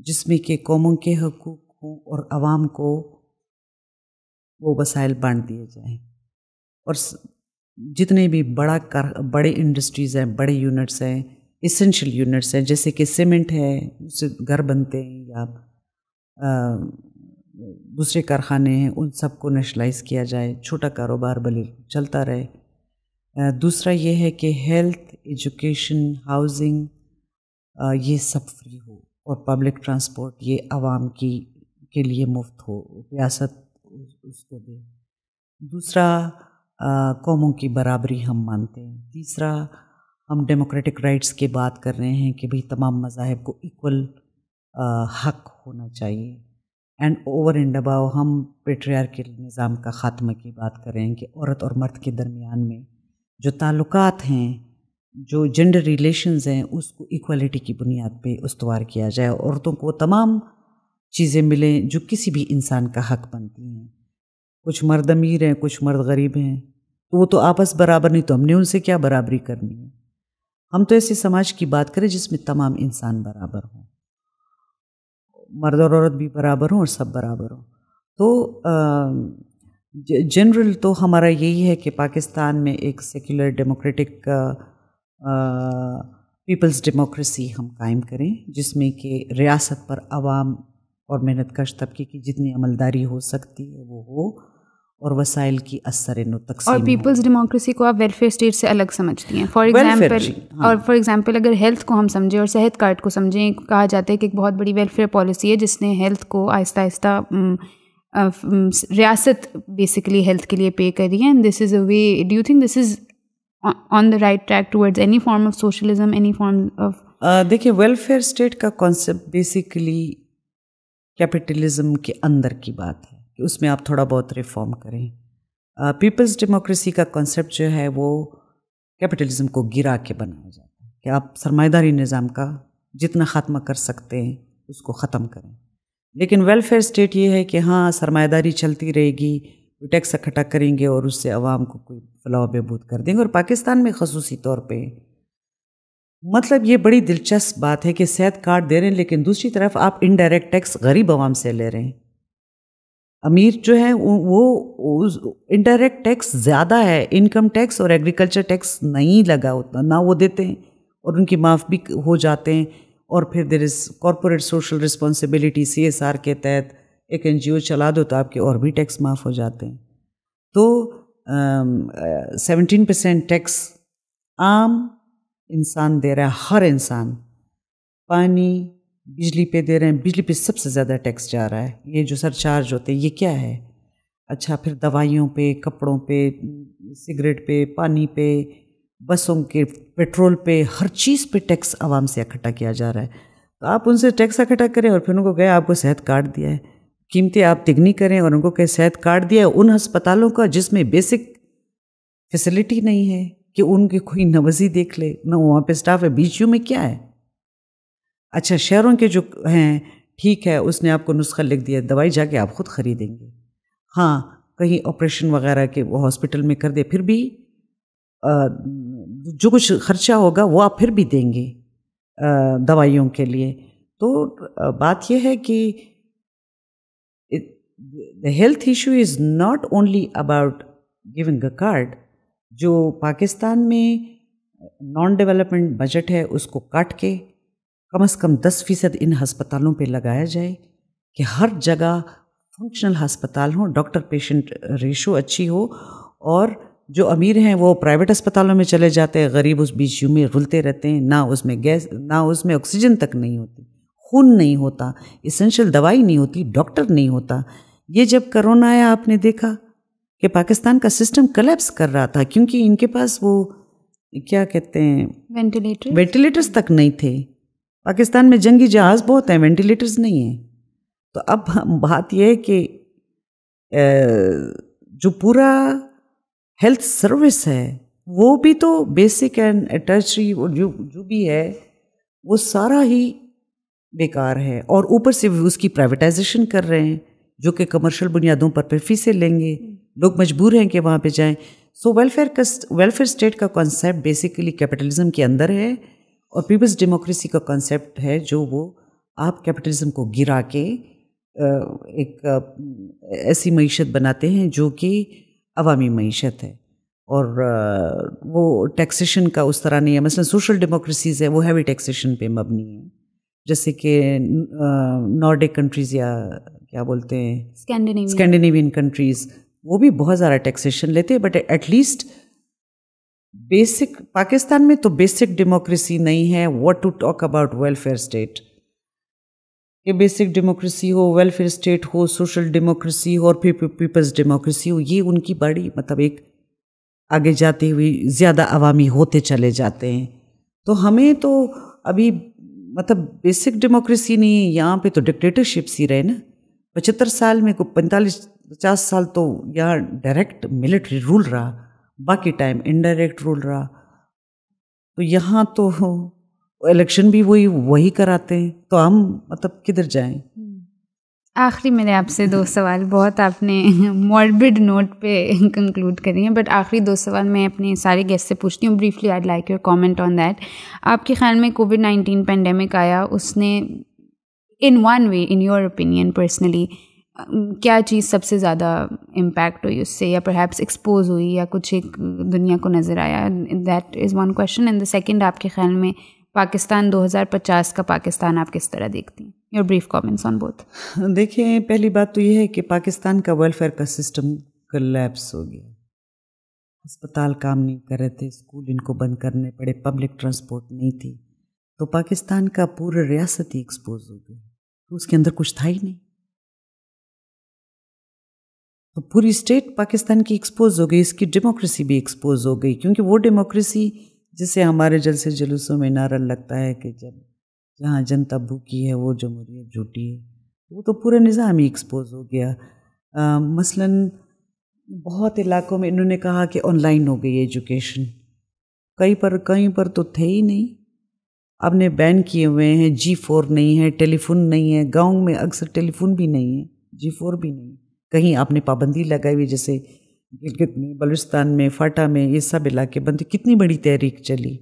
[SPEAKER 2] जिसमें कि कौमों के हकूक़ हों और आवाम को वो वसाइल बांट दिए जाएं और जितने भी बड़ा कर बड़े इंडस्ट्रीज़ हैं बड़े यूनिट्स हैं इसेंशियल यूनिट्स हैं जैसे कि सीमेंट है उससे घर बनते हैं या दूसरे कारखाने हैं उन सबको नेशनलाइज किया जाए छोटा कारोबार भले चलता रहे दूसरा ये है कि हेल्थ एजुकेशन हाउसिंग ये सब फ्री हो और पब्लिक ट्रांसपोर्ट ये आवाम की के लिए मुफ्त हो रियासत उसको दे दूसरा कौमों की बराबरी हम मानते हैं तीसरा हम डेमोक्रेटिक राइट्स की बात कर रहे हैं कि भाई तमाम मज़ाहब को इक्वल हक होना चाहिए एंड ओवर एंड अबाव हम के निज़ाम का ख़ात्मा की बात कर रहे हैं कि औरत और मर्द के दरमियान में जो ताल्लुक हैं जो जेंडर रिलेशंस हैं उसको इक्वलिटी की बुनियाद पे उसवार किया जाए औरतों को तमाम चीज़ें मिलें जो किसी भी इंसान का हक बनती हैं कुछ मर्द अमीर हैं कुछ मर्द गरीब हैं तो वो तो आपस बराबर नहीं तो हमने उनसे क्या बराबरी करनी है हम तो ऐसे समाज की बात करें जिसमें तमाम इंसान बराबर हों मर्द और औरत भी बराबर हों और सब बराबर हों तो जनरल तो हमारा यही है कि पाकिस्तान में एक सेक्युलर डेमोक्रेटिक पीपल्स डेमोक्रेसी हम कायम करें जिसमें कि रियासत पर आवाम और मेहनत कश तबके की जितनी अमलदारी हो सकती है वो हो और वसाइल की असर और पीपल्स
[SPEAKER 1] डेमोक्रेसी को आप वेलफेयर स्टेट से अलग समझती हैं फॉर एग्जांपल हाँ। और फॉर एग्जांपल अगर हेल्थ को हम समझें और सेहत कार्ड को समझें कहा जाता है कि एक बहुत बड़ी वेलफेयर पॉलिसी है जिसने हेल्थ को आहिस्ता आहिस्ता रियासत बेसिकली हेल्थ के लिए पे करी है and this is a way do think this is on the right track towards any form of socialism any form of
[SPEAKER 2] देखिए वेलफेयर स्टेट का कॉन्सेप्ट बेसिकली कैपिटलिज्म के अंदर की बात है कि तो उसमें आप थोड़ा बहुत रिफॉर्म करें पीपल्स डेमोक्रेसी का कॉन्सेप्ट जो है वो कैपिटलिज्म को गिरा के बनाया जाता है कि आप सरमादारी निज़ाम का जितना ख़ात्मा कर सकते हैं उसको ख़त्म करें लेकिन वेलफेयर स्टेट ये है कि हाँ सरमादारी चलती रहेगी टैक्स इकट्ठा करेंगे और उससे आवाम को कोई फलाह बहबूद कर देंगे और पाकिस्तान में खसूसी तौर पे मतलब ये बड़ी दिलचस्प बात है कि सेहत कार्ड दे रहे हैं लेकिन दूसरी तरफ आप इनडायरेक्ट टैक्स गरीब आवाम से ले रहे हैं अमीर जो है वो इनडायरेक्ट टैक्स ज़्यादा है इनकम टैक्स और एग्रीकल्चर टैक्स नहीं लगा होता ना वो देते हैं और उनकी माफ़ भी हो जाते हैं और फिर there is corporate social responsibility C S R के तहत एक एन जी ओ चला दो तो आपके और भी टैक्स माफ़ हो जाते हैं तो सेवनटीन परसेंट टैक्स आम इंसान दे रहा है हर इंसान पानी बिजली पे दे रहे हैं बिजली पे सबसे ज़्यादा टैक्स जा रहा है ये जो सरचार्ज होते हैं ये क्या है अच्छा फिर दवाइयों पे कपड़ों पे सिगरेट पे पानी पे बसों के पेट्रोल पे हर चीज़ पे टैक्स आवाम से इकट्ठा किया जा रहा है तो आप उनसे टैक्स इकट्ठा करें और फिर उनको कहें आपको सेहत कार्ड दिया है कीमतें आप तिगनी करें और उनको कहें सेहत कार्ड दिया है उन अस्पतालों का जिसमें बेसिक फैसिलिटी नहीं है कि उनकी कोई नवजी देख ले ना वहाँ पे स्टाफ है बीच यू में क्या है अच्छा शहरों के जो हैं ठीक है उसने आपको नुस्खा लिख दिया दवाई जाके आप खुद खरीदेंगे हाँ कहीं ऑपरेशन वगैरह के वो हॉस्पिटल में कर दे फिर भी आ, जो कुछ खर्चा होगा वो आप फिर भी देंगे आ, दवाइयों के लिए तो बात यह है कि
[SPEAKER 3] the
[SPEAKER 2] health issue is not only about giving a card जो पाकिस्तान में नॉन डेवलपमेंट बजट है उसको काट के कम से कम दस फीसद इन हस्पतालों पे लगाया जाए कि हर जगह फंक्शनल हस्पताल हो डॉक्टर पेशेंट रेशो अच्छी हो और जो अमीर हैं वो प्राइवेट अस्पतालों में चले जाते हैं गरीब उस बीच यू में रुलते रहते हैं ना उसमें गैस ना उसमें ऑक्सीजन तक नहीं होती खून नहीं होता इसेंशियल दवाई नहीं होती डॉक्टर नहीं होता ये जब करोना आया आपने देखा कि पाकिस्तान का सिस्टम कलेप्स कर रहा था क्योंकि इनके पास वो क्या कहते हैं वेंटिलेटर वेंटिलेटर्स तक नहीं थे पाकिस्तान में जंगी जहाज़ बहुत हैं वेंटिलेटर्स नहीं हैं तो अब बात यह है कि जो पूरा हेल्थ सर्विस है वो भी तो बेसिक एंड अटैचरी जो जो भी है वो सारा ही बेकार है और ऊपर से भी उसकी प्राइवेटाइजेशन कर रहे हैं जो कि कमर्शियल बुनियादों पर फिर फीसें लेंगे लोग मजबूर हैं कि वहाँ पे जाएं सो वेलफेयर का वेलफेयर स्टेट का कॉन्सेप्ट बेसिकली कैपिटलिज्म के अंदर है और पीपल्स डेमोक्रेसी का कॉन्सेप्ट है जो वो आप कैपिटलिज्म को गिरा के एक ऐसी मीशत बनाते हैं जो कि अवामी मीशत है और वो टैक्सेशन का उस तरह नहीं है मसलन सोशल डेमोक्रेसीज़ है वो हैवी टैक्सेशन पे मबनी है जैसे कि नॉर्डिक कंट्रीज़ या क्या बोलते हैं
[SPEAKER 1] स्कैंडिनेवियन
[SPEAKER 2] कंट्रीज़ वो भी बहुत ज़्यादा टैक्सेशन लेते हैं बट एटलीस्ट बेसिक पाकिस्तान में तो बेसिक डेमोक्रेसी नहीं है what to talk about welfare state ये बेसिक डेमोक्रेसी हो वेलफेयर स्टेट हो सोशल डेमोक्रेसी हो और फिर पीपल्स डेमोक्रेसी हो ये उनकी बड़ी मतलब एक आगे जाते हुए ज़्यादा अवामी होते चले जाते हैं तो हमें तो अभी मतलब बेसिक डेमोक्रेसी नहीं है यहाँ पे तो डिक्टेटरशिप्स ही रहे ना पचहत्तर साल में को पैंतालीस पचास साल तो यहाँ डायरेक्ट मिलिट्री रूल रहा बाकी टाइम इनडायरेक्ट रूल रहा तो यहाँ तो इलेक्शन भी वही वही कराते हैं तो हम मतलब किधर जाएं हम्म।
[SPEAKER 1] आखिरी मेरे आपसे दो सवाल बहुत आपने मॉर्बिड नोट पे कंक्लूड करी हैं बट आखिरी दो सवाल मैं अपने सारे गेस्ट से पूछती हूँ briefly I like your comment on that आपके ख्याल में कोविड नाइन्टीन पेंडेमिक आया उसने in one way in your opinion personally क्या चीज़ सबसे ज़्यादा इम्पैक्ट हुई उससे या परहैप्स एक्सपोज हुई या कुछ एक दुनिया को नज़र आया that is one question and the second आपके ख्याल में पाकिस्तान 2050 का पाकिस्तान आप किस तरह देखती हैं your brief comments on both
[SPEAKER 2] देखिए पहली बात तो ये है कि पाकिस्तान का वेलफेयर का सिस्टम कलेप्स हो गया अस्पताल काम नहीं कर रहे थे स्कूल इनको बंद करने पड़े पब्लिक ट्रांसपोर्ट नहीं थी तो पाकिस्तान का पूरा रियासत ही एक्सपोज हो गया तो उसके अंदर कुछ था ही नहीं तो पूरी स्टेट पाकिस्तान की एक्सपोज हो गई इसकी डेमोक्रेसी भी एक्सपोज हो गई क्योंकि वो डेमोक्रेसी जिसे हमारे जलसे जुलूसों में नारा लगता है कि जब जहाँ जनता भूखी है वो जमहूरियत झूठी है वो तो पूरा निज़ाम ही एक्सपोज हो गया आ, मसलन बहुत इलाकों में इन्होंने कहा कि ऑनलाइन हो गई एजुकेशन कहीं पर कहीं पर तो थे ही नहीं अब ने बैन किए हुए हैं जी फोर नहीं है टेलीफोन नहीं है गांव में अक्सर टेलीफोन भी नहीं है जी फोर भी नहीं कहीं आपने पाबंदी लगाई हुई जैसे गिलगित में बलूचिस्तान में फाटा में ये सब इलाके बंद कितनी बड़ी तहरीक चली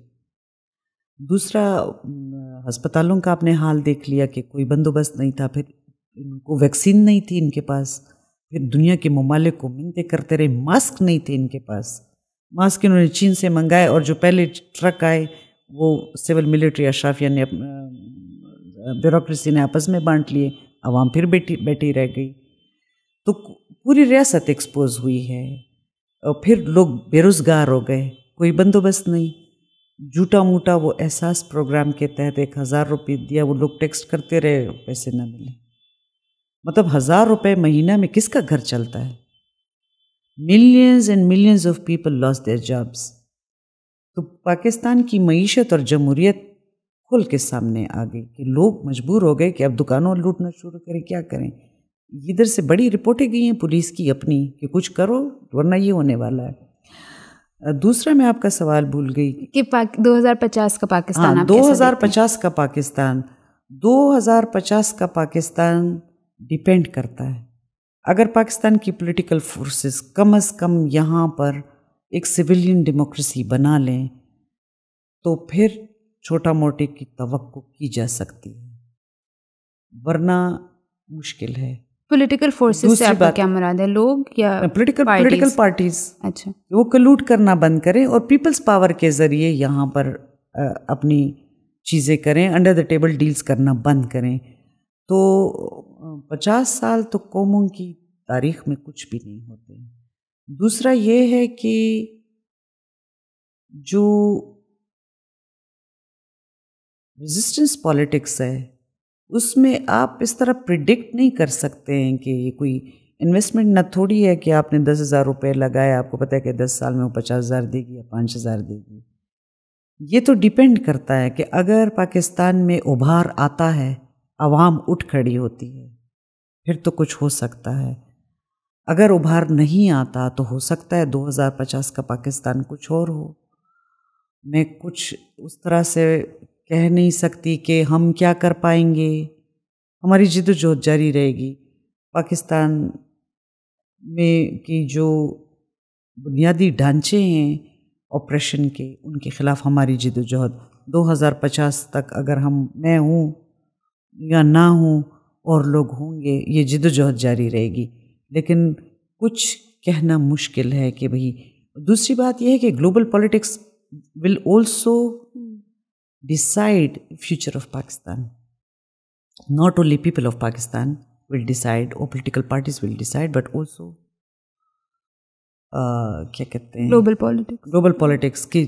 [SPEAKER 2] दूसरा अस्पतालों का आपने हाल देख लिया कि कोई बंदोबस्त नहीं था फिर इनको वैक्सीन नहीं थी इनके पास फिर दुनिया के ममालिक को मिनते करते रहे मास्क नहीं थे इनके पास मास्क इन्होंने चीन से मंगाए और जो पहले ट्रक आए वो सिविल मिलिट्री अशराफिया ने ब्यूरोसी ने आपस में बांट लिए आवाम फिर बैठी बैठी रह गई तो पूरी रियासत एक्सपोज हुई है और फिर लोग बेरोज़गार हो गए कोई बंदोबस्त नहीं झूठा मूटा वो एहसास प्रोग्राम के तहत एक हज़ार रुपये दिया वो लोग टेक्स्ट करते रहे पैसे ना मिले मतलब हज़ार रुपये महीना में किसका घर चलता है millions and millions of people lost their jobs तो पाकिस्तान की मीशत और जमहूरियत खुल के सामने आ गई कि लोग मजबूर हो गए कि अब दुकानों लूटना शुरू करें क्या करें इधर से बड़ी रिपोर्टें गई हैं पुलिस की अपनी कि कुछ करो वरना ये होने वाला है दूसरा मैं आपका सवाल भूल गई
[SPEAKER 1] कि पाक, 2050 का पाकिस्तान हाँ, 2050
[SPEAKER 2] का पाकिस्तान 2050 का पाकिस्तान डिपेंड करता है अगर पाकिस्तान की पॉलिटिकल फोर्सेस कम अज़ कम यहाँ पर एक सिविलियन डेमोक्रेसी बना लें तो फिर छोटा मोटे की तो की जा सकती है वरना मुश्किल है
[SPEAKER 1] पॉलिटिकल फोर्सेस से आपका क्या मुराद है लोग या पॉलिटिकल पॉलिटिकल
[SPEAKER 2] पार्टीज अच्छा वो कलूट करना बंद करें और पीपल्स पावर के ज़रिए यहाँ पर आ, अपनी चीज़ें करें अंडर द टेबल डील्स करना बंद करें तो पचास साल तो कौमों की तारीख में कुछ भी नहीं होते दूसरा ये है कि जो रेजिस्टेंस पॉलिटिक्स है उसमें आप इस तरह प्रिडिक्ट नहीं कर सकते हैं कि ये कोई इन्वेस्टमेंट ना थोड़ी है कि आपने दस हज़ार रुपये लगाए आपको पता है कि दस साल में वो पचास हज़ार देगी या पाँच हज़ार देगी ये तो डिपेंड करता है कि अगर पाकिस्तान में उभार आता है आवाम उठ खड़ी होती है फिर तो कुछ हो सकता है अगर उभार नहीं आता तो हो सकता है 2050 का पाकिस्तान कुछ और हो मैं कुछ उस तरह से कह नहीं सकती कि हम क्या कर पाएंगे हमारी जिदोजहद जारी रहेगी पाकिस्तान में की जो बुनियादी ढांचे हैं ऑपरेशन के उनके ख़िलाफ़ हमारी जदोजहद 2050 तक अगर हम मैं हूँ या ना हूँ और लोग होंगे ये जहद जारी रहेगी लेकिन कुछ कहना मुश्किल है कि भाई दूसरी बात यह है कि global politics will also decide future of Pakistan. Not only people of Pakistan will decide or political parties will decide, but also uh, क्या कहते हैं ग्लोबल पॉलिटिक्स ग्लोबल पॉलिटिक्स कि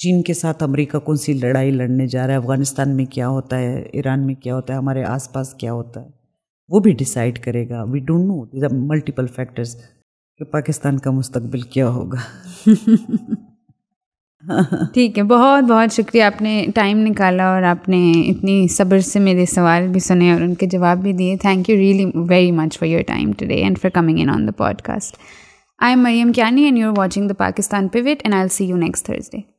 [SPEAKER 2] चीन के साथ अमेरिका कौन सी लड़ाई लड़ने जा रहा है अफगानिस्तान में क्या होता है ईरान में क्या होता है हमारे आसपास क्या होता है वो भी डिसाइड करेगा we don't know multiple factors कि पाकिस्तान का मुस्तबिल क्या होगा
[SPEAKER 1] ठीक है बहुत बहुत शुक्रिया आपने टाइम निकाला और आपने इतनी सब्र से मेरे सवाल भी सुने और उनके जवाब भी दिए thank you really very much for your time today and for coming in on the podcast I am Mariam Kiani and you are watching the Pakistan pivot and I see you next Thursday